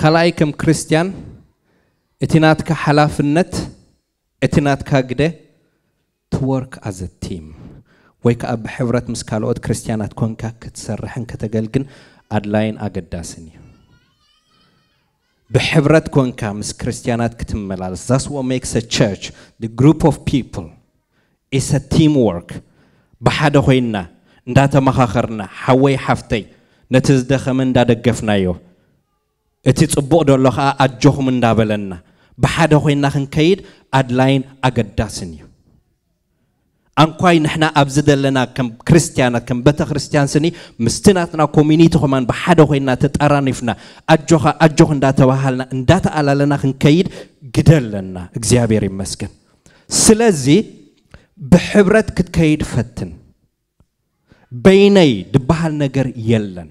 ካልኣይ ከም ክርስትያን እቲ ናትካ ሓላፍነት እቲ ናትካ ግደ ትወርክ ኣዘ ቲም ወይ ከዓ ብሕብረት ምስ ካልኦት ክርስትያናት ኮንካ ክትሰርሕን ከተገልግን ኣድላይን ኣገዳስን እዩ ብሕብረት ኮንካ ምስ ክርስትያናት ክትመላለስ ዛስ ወ ሜክስ አ ቸርች ግሩፕ ኦፍ ፒፕል ኢስ አ ቲም ወርክ ብሓደ ኮይና እንዳተመኻኸርና ሓወይ ሓፍተይ ነቲ ዝደኸመ እንዳደገፍናዮ እቲ ፅቡቕ ደሎ ከዓ ኣጆኹም እንዳበለና ብሓደ ኮይንና ክንከይድ ኣድላይን ኣገዳስን እዩ ኣንኳይ ንሕና ኣብዚ ዘለና ከም ክርስትያናት ከም ቤተ ክርስትያን ስኒ ምስቲ ናትና ኮሚኒቲ ኮማን ብሓደ ኮይንና ተጠራኒፍና ኣጆኽ እንዳተባሃልና እንዳተኣላለና ክንከይድ ግደ ኣለና እግዚኣብሔር ይመስገን ስለዚ ብሕብረት ክትከይድ ፈትን በይነይ ድበሃል ነገር የለን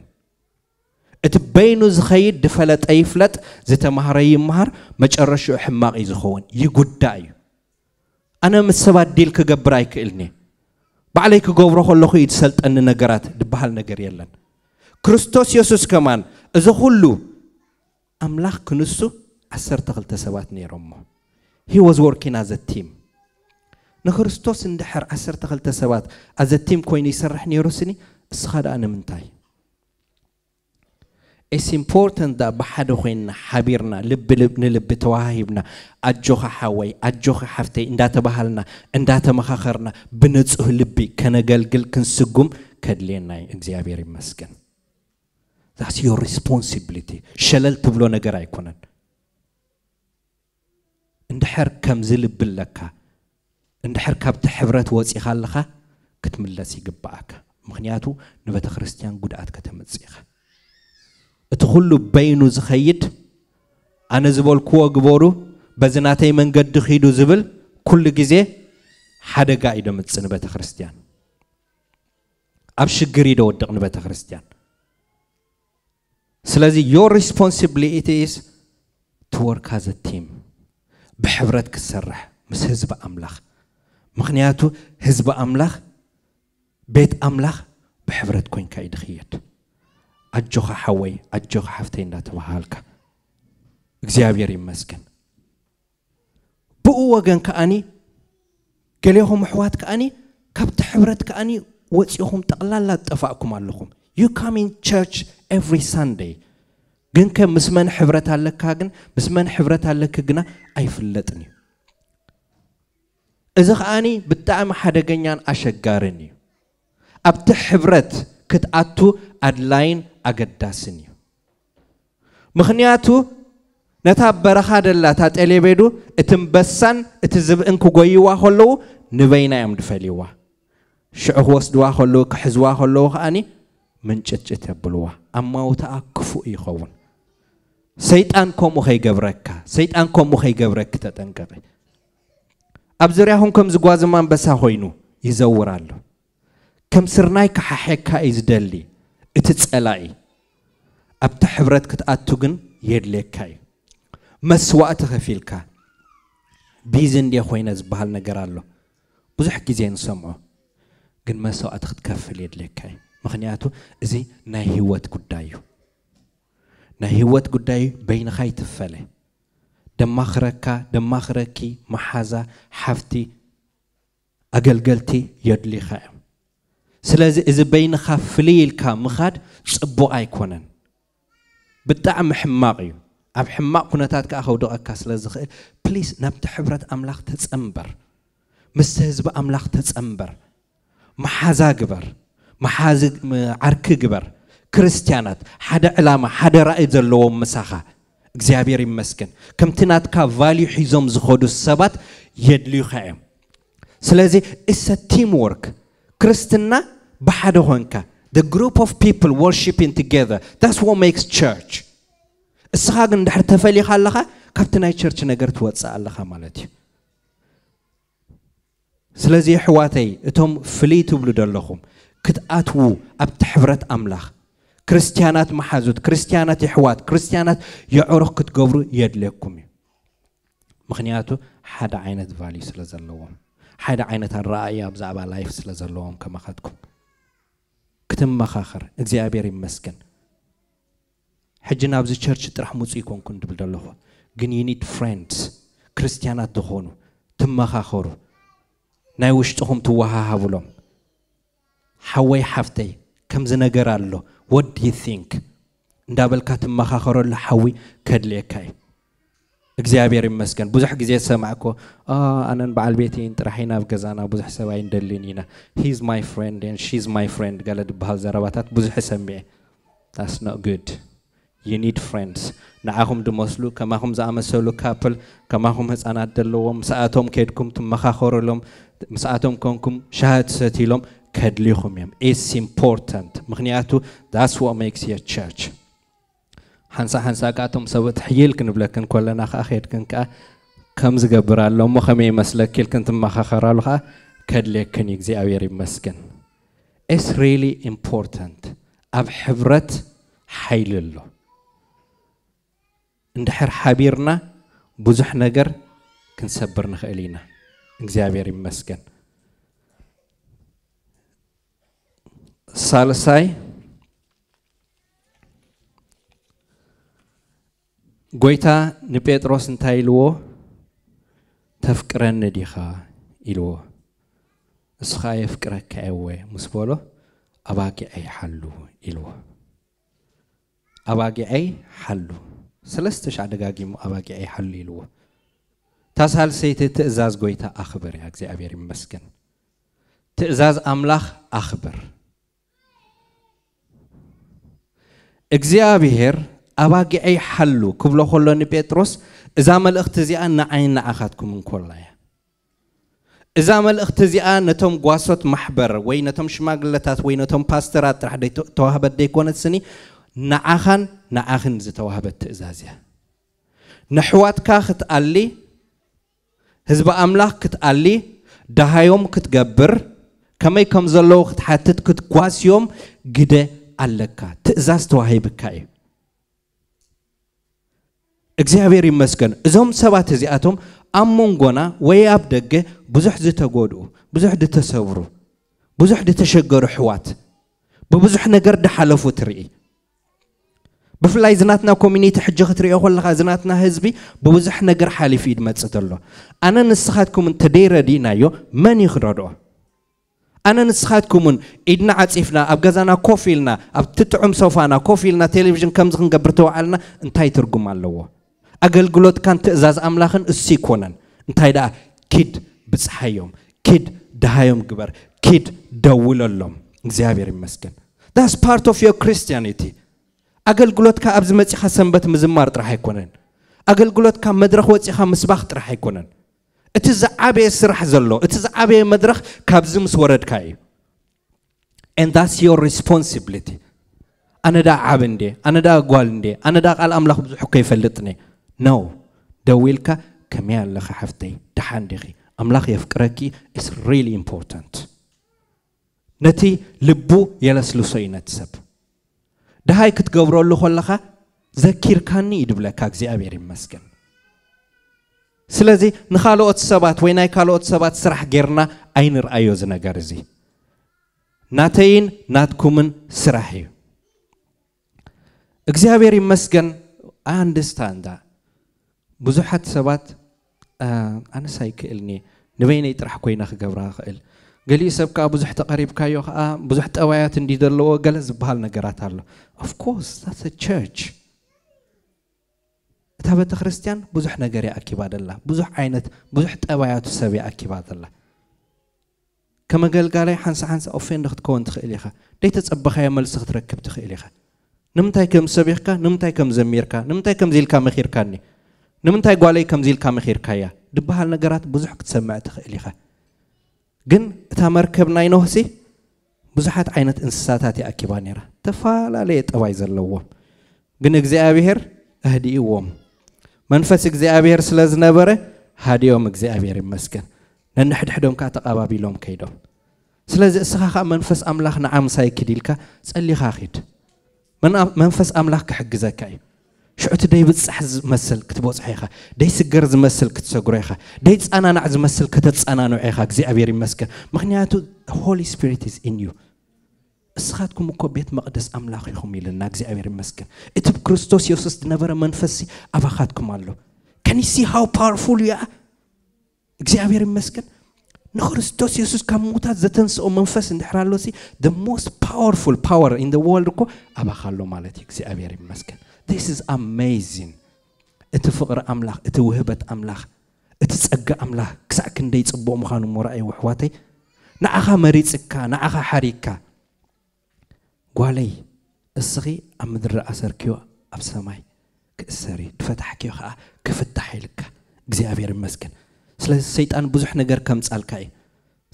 اتبين زخيد دفلت أي فلت زت مهري مهر ما تشرش حماق يزخون يقول دايو أنا متسباد ديل كجبراي كإلني بعليك جبره خلو يتسلت أن نجارات دبحال نجار يلن كريستوس يسوس كمان إذا أملاك كنسو أسر تقل تسبات نيرمه he was working as a team ንክርስቶስ እንድሕር ዓሰርተ ክልተ ሰባት ኣዘቲም ኮይኑ ይሰርሕ ነይሩ ስኒ እስኻ ደኣ ንምንታይ ኢትስ ኢምፖርታንት ብሓደ ኮይንና ሓቢርና ልቢ ንልቢ ተዋሂብና ኣጆኻ ሓወይ ኣጆኻ ሓፍተይ እንዳተባሃልና እንዳተመኻኸርና ብንጹህ ልቢ ከነገልግል ክንስጉም ከድልየና እግዚኣብሔር ይመስገን ዛስ ዮር ሪስፖንሲብሊቲ ሸለል ትብሎ ነገር ኣይኮነን እንድሕር ከምዝ ልብ እንድሕር ካብቲ ሕብረት ወፂኻ ኣለኻ ክትምለስ ይግባኣካ ምክንያቱ ንቤተ ጉድኣት ከተመፅኢኻ እቲ ኩሉ በይኑ ዝኸይድ ኣነ ዝበልክዎ ግበሩ በዝናተይ መንገዲ ኺዱ ዝብል ኩሉ ግዜ ሓደጋ ኢዶ ምፅ ንቤተ ክርስትያን ኣብ ሽግር ኢዶ ወድቕ ንቤተ ክርስትያን ስለዚ ዮ ሪስፖንሲብሊቲ ስ ትወርካ ዘቲም ብሕብረት ክትሰርሕ ምስ ህዝቢ ኣምላኽ ምክንያቱ ህዝቢ ኣምላኽ ቤት ኣምላኽ ብሕብረት ኮንካ እዩ ድኽየድ أجوخ حوي أجوخ حفتين لا تبهالك እግዚአብሔር ይመስገን ብኡ ወገን ከኣኒ ገሌኹም ኣሕዋት ከኣኒ ካብቲ ሕብረት ከኣኒ ወፂኹም ጠቕላላ ዝጠፋእኩም ኣለኹም ዩ ካሚን ቸርች ኤቭሪ ሳንደይ ግን ከ ምስ መን ሕብረት ኣለካ ግን ምስ መን ሕብረት ኣለክ ግና ኣይፍለጥን እዩ እዚ ከኣኒ ብጣዕሚ ሓደገኛን ኣሸጋርን እዩ ኣብቲ ሕብረት ክትኣቱ ኣድላይን ኣገዳስን እዩ ምክንያቱ ነታ በረኻ ደላ እታ ጠሌቤዱ እቲ እምበሳን እቲ ዝብእን ክጎይዋ ከለዉ ንበይና እዮም ድፈልይዋ ሽዑ ክወስድዋ ከለዉ ክሕዝዋ ከለዉ ከዓኒ ምንጭጭት የብልዋ ኣብ ማውታኣ ክፉእ ይኸውን ሰይጣን ከምኡ ከይገብረካ ሰይጣን ከምኡ ከይገብረክ ተጠንቀቂ ኣብ ዙርያኹም ከም ዝጓዝማ ኣንበሳ ኮይኑ ይዘውር ኣሎ ከም ስርናይ ክሓሐካ እዩ ዝደሊ እቲ ፀላኢ ኣብቲ ሕብረት ክትኣቱ ግን የድልየካ እዩ መስዋእቲ ከፊልካ ቢዚ እንዴ ኮይነ ዝበሃል ነገር ኣሎ ብዙሕ ግዜ ንሰምዖ ግን መስዋእቲ ክትከፍል የድልየካ እዩ ምክንያቱ እዚ ናይ ህወት ጉዳይ እዩ ናይ ህወት ጉዳይ በይንኻ ይትፈለ ደማኽረካ ደማኽረኪ መሓዛ ሓፍቲ ኣገልገልቲ የድልይኻ እዮም ስለዚ እዚ በይንኻ ፍልይ ኢልካ ምኻድ ፅቡቕ ኣይኮነን بطعم حماق اب حماق كنتات كا خو دوك كاسل زخيل بليز نبت حبرت املاخ تصمبر مستهزب املاخ تصمبر محازا جبر محاز عرك جبر كريستيانات حدا علامة حدا رأي ذلو مساخة اغزابير مسكن كم تنات كا فاليو حيزوم زخودو السبات يدلو خائم سلازي إسا تيم ورك كريستنا بحدو هونكا The group of people worshiping together. That's what makes church. እስኻ ግን እንድሕር ተፈሊኻ ኣለኻ ካብቲ ናይ ቸርች ነገር ትወፅእ ኣለኻ ማለት እዩ ስለዚ ኣሕዋተይ እቶም ፍልይ ትብሉ ዘለኹም ክትኣትዉ ኣብቲ ሕብረት ኣምላኽ ክርስትያናት መሓዙት ክርስትያናት ይሕዋት ክርስትያናት የዕሩኽ ክትገብሩ የድልየኩም እዩ ምክንያቱ ሓደ ዓይነት ቫልዩ ስለ ዘለዎም ሓደ ዓይነት ኣረኣእያ ብዛዕባ ላይፍ ስለ ዘለዎም ከመኸትኩም ክትመኻኽር እግዚኣብሔር ይመስገን ሕጂ ናብዚ ቸርች ጥራሕ ምፁ ይኮንኩ ንድብል ዘለኹ ግን ዩኒድ ፍሬንድስ ክርስትያናት ዝኾኑ ትመኻኸሩ ናይ ውሽጢኹም ትወሃሃብሎም ሓወይ ሓፍተይ ከምዚ ነገር ኣሎ ወድ ዩ ቲንክ እንዳበልካ ትመኻኸረሉ ሓዊ ከድልየካ እዩ እግዚኣብሔር ይመስገን ብዙሕ ግዜ ዝሰማዕኮ ኣነን በዓል ቤትን ጥራሒና ኣብ ገዛና ብዙሕ ሰብኣይ ንደልን ኢና ሂዝ ማይ ፍሬንድ ን ሺዝ ማይ ፍሬንድ ገለ ድበሃል ዘረባታት ብዙሕ ሰሚዐ ታስ ኖ ጉድ ዩ ኒድ ፍሬንድስ ንዓኹም ድመስሉ ከማኹም ዝኣመሰሉ ካፕል ከማኹም ህፃናት ዘለዎም ምስኣቶም ከድኩም ትመኻኸረሎም ምስኣቶም ኮንኩም ሻሃ ትሰትሎም ከድሊኹም እዮም ኢትስ ኢምፖርታንት ምክንያቱ ዳስ ዋ ሜክስ የ ቸርች ሓንሳ ሓንሳ ከዓ እቶም ሰብ ትሕይልክን ብለክን ኮለና ከዓ ከድክን ከዓ ከም ዝገብር ኣሎ እሞ ከመይ ይመስለክ ኢልክን ትመኻኸራሉ ከዓ ከድልየክን እዩ እግዚኣብሔር ይመስግን ኢትስ ሪሊ ኢምፖርታንት ኣብ ሕብረት ሓይሊ ኣሎ እንድሕር ሓቢርና ብዙሕ ነገር ክንሰብር ንኽእል ኢና እግዚኣብሔር ይመስገን ሳልሳይ ጎይታ ንጴጥሮስ እንታይ ኢልዎ ተፍቅረኒ ዲኻ ኢልዎ እሱ ከዓ የፍቅረካ የወ ምስ በሎ ኣባጊዐይ ሓሉ ኢልዎ ኣባጊዐይ ሓሉ ሰለስተ ሻዕ ደጋጊሙ ኣባጊዐይ ሓሉ ኢልዎ እታ ሳልሰይቲ ትእዛዝ ጎይታ ኣኽብር እያ እግዚኣብሔር ይመስገን ትእዛዝ ኣምላኽ ኣኽብር እግዚአብሔር ኣባጊዐይ ሓሉ ክብሎ ከሎ ንጴጥሮስ እዛ መልእኽቲ እዚኣ ንዓይን ንዓኻትኩም እንኮላ እያ እዛ መልእኽቲ እዚኣ ነቶም ጓሶት ማሕበር ወይ ነቶም ሽማግለታት ወይ ነቶም ፓስተራት ጥራሕ ተዋህበት ደይኮነት ስኒ ንዓኻን ንዓኽን ዝተዋህበት ትእዛዝ እያ ንሕዋትካ ክትኣሊ ህዝቢ ኣምላኽ ክትኣሊ ዳሃዮም ክትገብር ከመይ ከም ዘለዉ ክትሓትት ክትጓስዮም ግደ ኣለካ ትእዛዝ ተዋሂብካ እዩ እግዚአብሔር ይመስገን እዞም ሰባት እዚኣቶም ኣብ መንጎና ወይ ኣብ ደገ ብዙሕ ዝተጎድኡ ብዙሕ ዝተሰብሩ ብዙሕ ዝተሸገሩ ኣሕዋት ብብዙሕ ነገር ዳሓለፉ ትርኢ ብፍላይ ዝናትና ኮሚኒቲ ሕጂ ክትሪኦ ከለካ ዝናትና ህዝቢ ብብዙሕ ነገር ሓሊፉ እዩ ድመፅእ ዘሎ ኣነ ንስኻትኩም እንተደይረዲእናዮ መን ይክረድኦ ኣነ ንስኻትኩምን ኢድና ዓፂፍና ኣብ ገዛና ኮፍ ኢልና ኣብቲ ጥዑም ሶፋና ኮፍ ኢልና ቴሌቭዥን ከምዚ ክንገብር ተባዓልና እንታይ ትርጉም ኣለዎ ኣገልግሎትካን ትእዛዝ ኣምላኽን እሱ ይኮነን እንታይ ደኣ ኪድ ብፅሓዮም ኪድ ድሃዮም ግበር ኪድ ደውለሎም እግዚኣብሔር ይመስገን ዳስ ፓርት ኦፍ ዮር ክርስቲያኒቲ ኣገልግሎትካ ኣብዚ መፂኻ ሰንበት ምዝማር ጥራሕ ኣይኮነን ኣገልግሎትካ መድረኽ ወፂኻ ምስባኽ ጥራሕ ኣይኮነን እቲ ዝዓበየ ስራሕ ዘሎ እቲ ዝዓበየ መድረኽ ካብዚ ምስ ወረድካ እዩ and that's your responsibility ኣነ ዳ ዓብ እንዴ ኣነ ዳ ጓል እንዴ ኣነ ዳ ቃል ኣምላኽ ብዙሕ እኮ ይፈልጥኒ ነው ደዊልካ ከመይ ኣለኻ ሓፍተይ ድሓን ዲኺ ኣምላኽ የፍቅረኪ ኢስ ሪሊ ኢምፖርታንት ነቲ ልቡ የለስልሶ እዩ ነቲ ሰብ ድሃይ ክትገብረሉ ከለኻ ዘኪርካኒ እዩ ድብለካ እግዚኣብሔር ይመስገን ስለዚ ንካልኦት ሰባት ወይ ናይ ካልኦት ሰባት ስራሕ ጌርና ኣይንርኣዮ እዚ ነገር እዚ ናተይን ናትኩምን ስራሕ እዩ እግዚኣብሔር ይመስገን ኣንድስታንዳ ብዙሓት ሰባት ኣነሳ ይክእልኒ ንበይነይ ጥራሕ ኮይና ክገብራ ክእል ገሊኡ ሰብ ከዓ ብዙሕ ተቐሪብካዮ ከዓ ብዙሕ ጠባያት እንዲ ዘለዎ ገለ ዝበሃል ነገራት ኣሎ ኣፍኮርስ ዛት ቸርች እታ ቤተ ክርስቲያን ብዙሕ ነገር ይኣኪባ ደላ ብዙሕ ዓይነት ብዙሕ ጠባያቱ ሰብ ይኣኪባ ዘላ ከመገልጋላይ ሓንሳ ሓንሳ ኦፌንድ ክትከውን ትኽእል ኢኻ ደይተፀበኻዮ መልሲ ክትረክብ ትኽእል ኢኻ ንምንታይ ከም ሰቢኽካ ንምንታይ ከም ዘሚርካ ንምንታይ ከምዚ ኢልካ መኺርካኒ نمنتاي غوالي كمزيل كام خير كايا دبها نغرات بزح كتسمع تخيل يخا جن تا مركب ناي نوسي بزحات عينت انساتات يا اكيبانيرا تفال عليه طواي زلوا جن اغزابيهر اهدي يوم منفس اغزابيهر سلاز نبره هاديوم اغزابيهر يمسكن لان حد حدوم كا تقابابي لوم كيدو سلاز اسخا فس املاخ نعم سايكيدلكا صلي خا خيد من فس املاخ كحجزك كايو ሽዑቲ ደይብፃሕ ዝመስል ክትበፅሖ ኢኻ ደይስገር ዝመስል ክትሰጉሮ ኢኻ ደይ ፀናናዕ ዝመስል ከተፀናንዑ ኢኻ እግዚኣብሔር ይመስገን ምክንያቱ ሆሊ ስፒሪት ዝ ኢን ዩ እስኻትኩም እኮ ቤት መቅደስ ኣምላኽ ኢኹም ኢልና እግዚኣብሔር ይመስገን እቲ ብክርስቶስ የሱስ ዝነበረ መንፈሲ ኣባኻትኩም ኣሎ ከን ሲ ሃው ፓወርፉል እያ እግዚኣብሔር ይመስገን ንክርስቶስ የሱስ ካብ ምዉታት ዘተንስኦ መንፈስ እንድሕራ ኣሎ ሲ ደ ሞስት ፓወርፉል ፓወር ኢን ደ ወርልድ እኮ ኣባኻ ኣሎ ማለት እዩ እግዚኣብሔር ይመስገን ዲስ ኢዝ ኣሜዚንግ እቲ ፍቕሪ ኣምላኽ እቲ ውህበት ኣምላኽ እቲ ፀጋ ኣምላኽ ክሳዕ ክንደይ ፅቡቕ ምዃኑ ምርኣዩ ውሕዋተይ ንዓኻ መሪፅካ ንዓኻ ሓሪካ ጓለይ እስኺ ኣብ ምድሪ ኣሰርኪዮ ኣብ ሰማይ ክእሰር እዩ ትፈታሕኪዮ ከዓ ክፍታሕ ኢልካ እግዚኣብሔር መስግን ስለዚ ሰይጣን ብዙሕ ነገር ከምፃልካ እዩ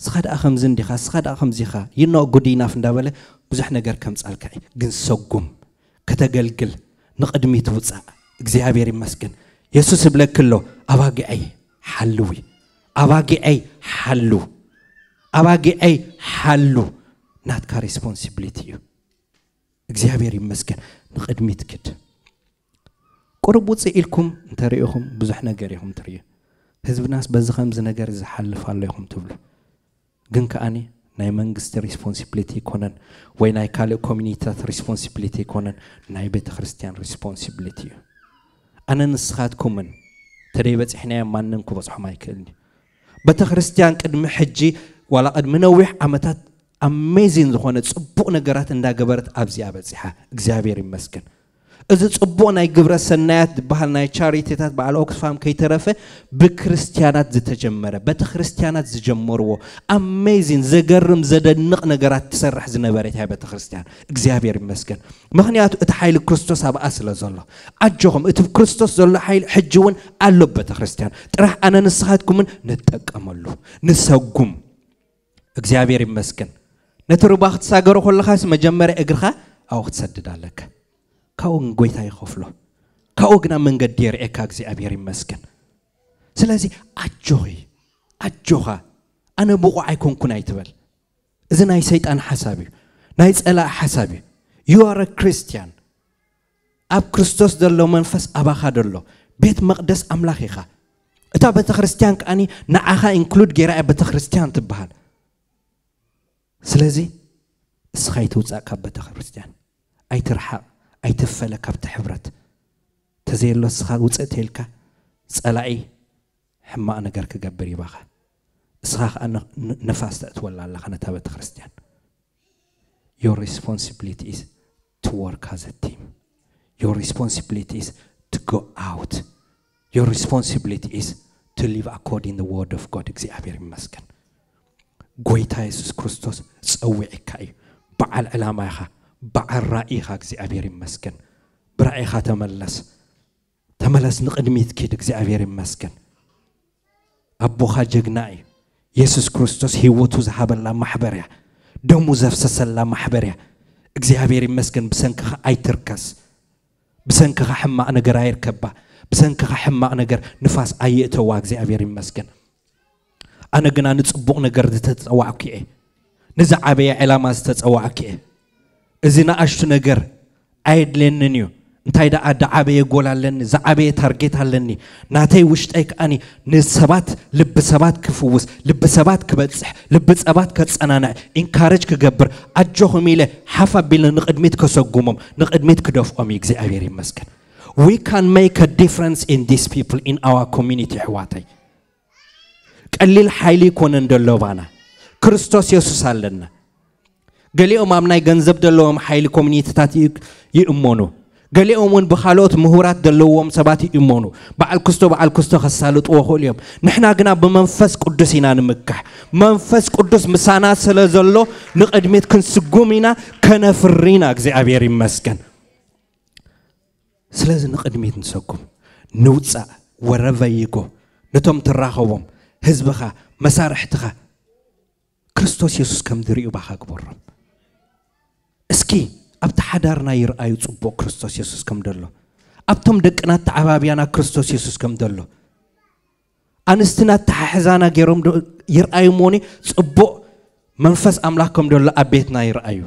ስኻ ደኣ ከምዚ እንዲኻ ስኻ ደኣ ከምዚ ኢኻ ይኖ ጉዲናፍ እንዳበለ ብዙሕ ነገር ከምፃልካ እዩ ግን ሰጉም ከተገልግል ንቕድሚ ትውፃእ እግዚኣብሔር ይመስግን የሱስ ይብለክ ኣሎ ኣባጊዐይ ሓልው ኣባጊዐይ ሓሉ ኣባጊዐይ ሓሉ ናትካ ሬስፖንሲብሊቲ እዩ እግዚኣብሔር ይመስገን ንቕድሚት ክድ ቁርብ ውፅእ ኢልኩም እንተሪኢኹም ብዙሕ ነገር ኢኹም ትርእዩ ህዝብናስ በዚ ከምዚ ነገር ዝሓልፍ ኣሎ ኢኹም ትብሉ ግን ከኣኒ ናይ መንግስቲ ሪስፖንሲብሊቲ ይኮነን ወይ ናይ ካልእ ኮሚኒቲታት ሪስፖንሲብሊቲ ይኮነን ናይ ቤተ ክርስቲያን ሪስፖንሲብሊቲ እዩ ኣነ ንስኻትኩምን ተደይ በፂሕናዮ ማንን ክበፅሖም ኣይክእልኒ ቤተ ክርስቲያን ቅድሚ ሕጂ ዋላ ቅድሚ ነዊሕ ዓመታት ኣሜዚን ዝኾነ ፅቡቕ ነገራት እንዳገበረት ኣብዚኣ በፂሓ እግዚኣብሔር ይመስገን إذا أبوه نيجبر سنات بحال نيشاري تات بعلى أكسفام كي ترفه بكريستيانات زتجمرة بتخريستيانات زجمروا أميزين زجرم زدنق نجرات تسرح زنبرتها بتخريستيان إجزابير مسكن مخنيات إتحايل كريستوس أبا أصل زلا أجهم إتب كريستوس زلا حيل حجون ألب بتخريستيان ترح أنا نصحاتكم من نتأكملو نسقم إجزابير مسكن نترباخت ساجر كل خاص مجمرة إجرها أو تسدد عليك ካብኡ ጎይታ ይኸፍሎ ካብኡ ግና መንገዲ የርኤካ እግዚኣብሔር ይመስገን ስለዚ ኣጆኺ ኣጆኻ ኣነ ብቑ ኣይኮንኩን ኣይትበል እዚ ናይ ሰይጣን ሓሳብ እዩ ናይ ፀላእ ሓሳብ እዩ ዩኣር ክርስቲያን ኣብ ክርስቶስ ዘሎ መንፈስ ኣባኻ ደሎ ቤት መቕደስ ኣምላኽ ኢኻ እታ ቤተ ክርስቲያን ከዓኒ ንዓኻ ኢንክሉድ ጌራ እያ ቤተ ክርስቲያን ትበሃል ስለዚ እስኻ ይትውፃእ ካብ ቤተ ክርስቲያን ኣይትርሓቕ ኣይትፈለካ ብቲ ሕብረት ተዘየሎ ስኻ ውፅእ ተልካ ፀላኢ ሕማቕ ነገር ክገብር ይባኻ እስኻ ከዓ ነፋስ ተእትወላ ኣለኻ ነታ ቤተ ክርስትያን your responsibility is to work as a team your responsibility is to go out your responsibility is to live according the word of god እግዚኣብሔር ይመስገን ጎይታ የሱስ ክርስቶስ ፀዊዕካ እዩ በዓል ዕላማ ኢኻ በዓል ራእይኻ እግዚኣብሔር ይመስገን ብራእይኻ ተመለስ ተመለስ ንቕድሚት ኪድ እግዚኣብሔር ይመስገን ኣቦኻ ጀግና እዩ ኢየሱስ ክርስቶስ ህይወቱ ዝሃበላ ማሕበር እያ ደሙ ዘፍሰሰላ ማሕበር እያ እግዚኣብሔር ይመስገን ብሰንኪኻ ኣይትርከስ ብሰንኪኻ ሕማቕ ነገር ኣይርከባ ብሰንኪኻ ሕማቕ ነገር ንፋስ ኣየእተዋ እግዚኣብሔር ይመስገን ኣነ ግና ንፅቡቕ ነገር ዝተፀዋዕኩ እየ ንዝዓበየ ዕላማ ዝተፀዋዕኩ እየ እዚ ንኣሽቱ ነገር ኣየድልየንን እዩ እንታይ ደኣ ዳዓበየ ጎል ኣለኒ ዝዓበየ ታርጌት ኣለኒ ናተይ ውሽጠይ ከዓኒ ንሰባት ልቢ ሰባት ክፍውስ ልቢ ሰባት ክበፅሕ ልቢ ፀባት ከፀናንዕ ኢንካረጅ ክገብር ኣጆኹም ኢለ ሓፍ ኣቢለ ንቅድሚት ከሰጉሞም ንቅድሚት ክደፍኦም እዩ እግዚኣብሔር ይመስገን ዊ ካን ሜክ ዲፍረንስ ኢን ዲስ ፒፕል ኢን ኣዋር ኮሚኒቲ ኣሕዋተይ ቀሊል ሓይሊ ይኮነን ደሎባና ክርስቶስ የሱስ ኣለና ገሊኦም ኣብ ናይ ገንዘብ ዘለዎም ሓይሊ ኮሚኒቲታት ይእመኑ ገሊኦም እውን ብካልኦት ምሁራት ዘለዎም ሰባት ይእመኑ በዓል ክስቶ በዓል ክስቶ ከሳልጥዎ ክእሉ እዮም ንሕና ግና ብመንፈስ ቅዱስ ኢና ንምካሕ መንፈስ ቅዱስ ምሳና ስለ ዘሎ ንቅድሚት ክንስጉም ኢና ኢና እግዚኣብሔር ይመስገን ስለዚ ንቅድሚት ንሰጉም ንውፃእ ወረበይጎ ነቶም ትራኸቦም ህዝብኻ መሳርሕትኻ ክርስቶስ የሱስ ከም ዝርዩ ባኻ ግበሮም እስኪ ኣብቲ ሓዳርና ይርኣዩ ፅቡቅ ክርስቶስ የሱስ ከም ደሎ ኣብቶም ደቅናት ተዓባብያና ክርስቶስ የሱስ ከም ደሎ ኣንስትና ተሓሕዛና ገይሮም ይርኣዩ ሞኒ ፅቡቅ መንፈስ ኣምላክ ከም ደሎ ኣብ ቤትና ይርኣዩ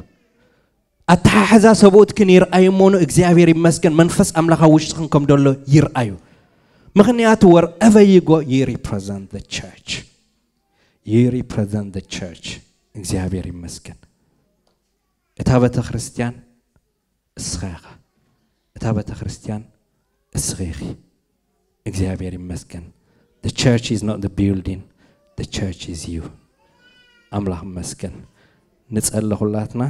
ኣተሓሕዛ ሰብኡት ግን ይርኣዩ ሞኑ እግዚኣብሔር ይመስገን መንፈስ ኣምላኽ ኣብ ውሽጥክን ከም ደሎ ይርኣዩ ምክንያቱ ወርኤቨ ይጎ ይሪፕረዘንት ቸርች ይሪፕረዘንት ቸርች እግዚአብሔር ይመስገን እታ ቤተ ክርስቲያን እስኻ ኢኻ እታ ቤተ ክርስቲያን እስኺ ኢኺ እግዚአብሔር ይመስገን the church is not the building the church is you ኣምላኽ መስገን ንጸሊ ሁላትና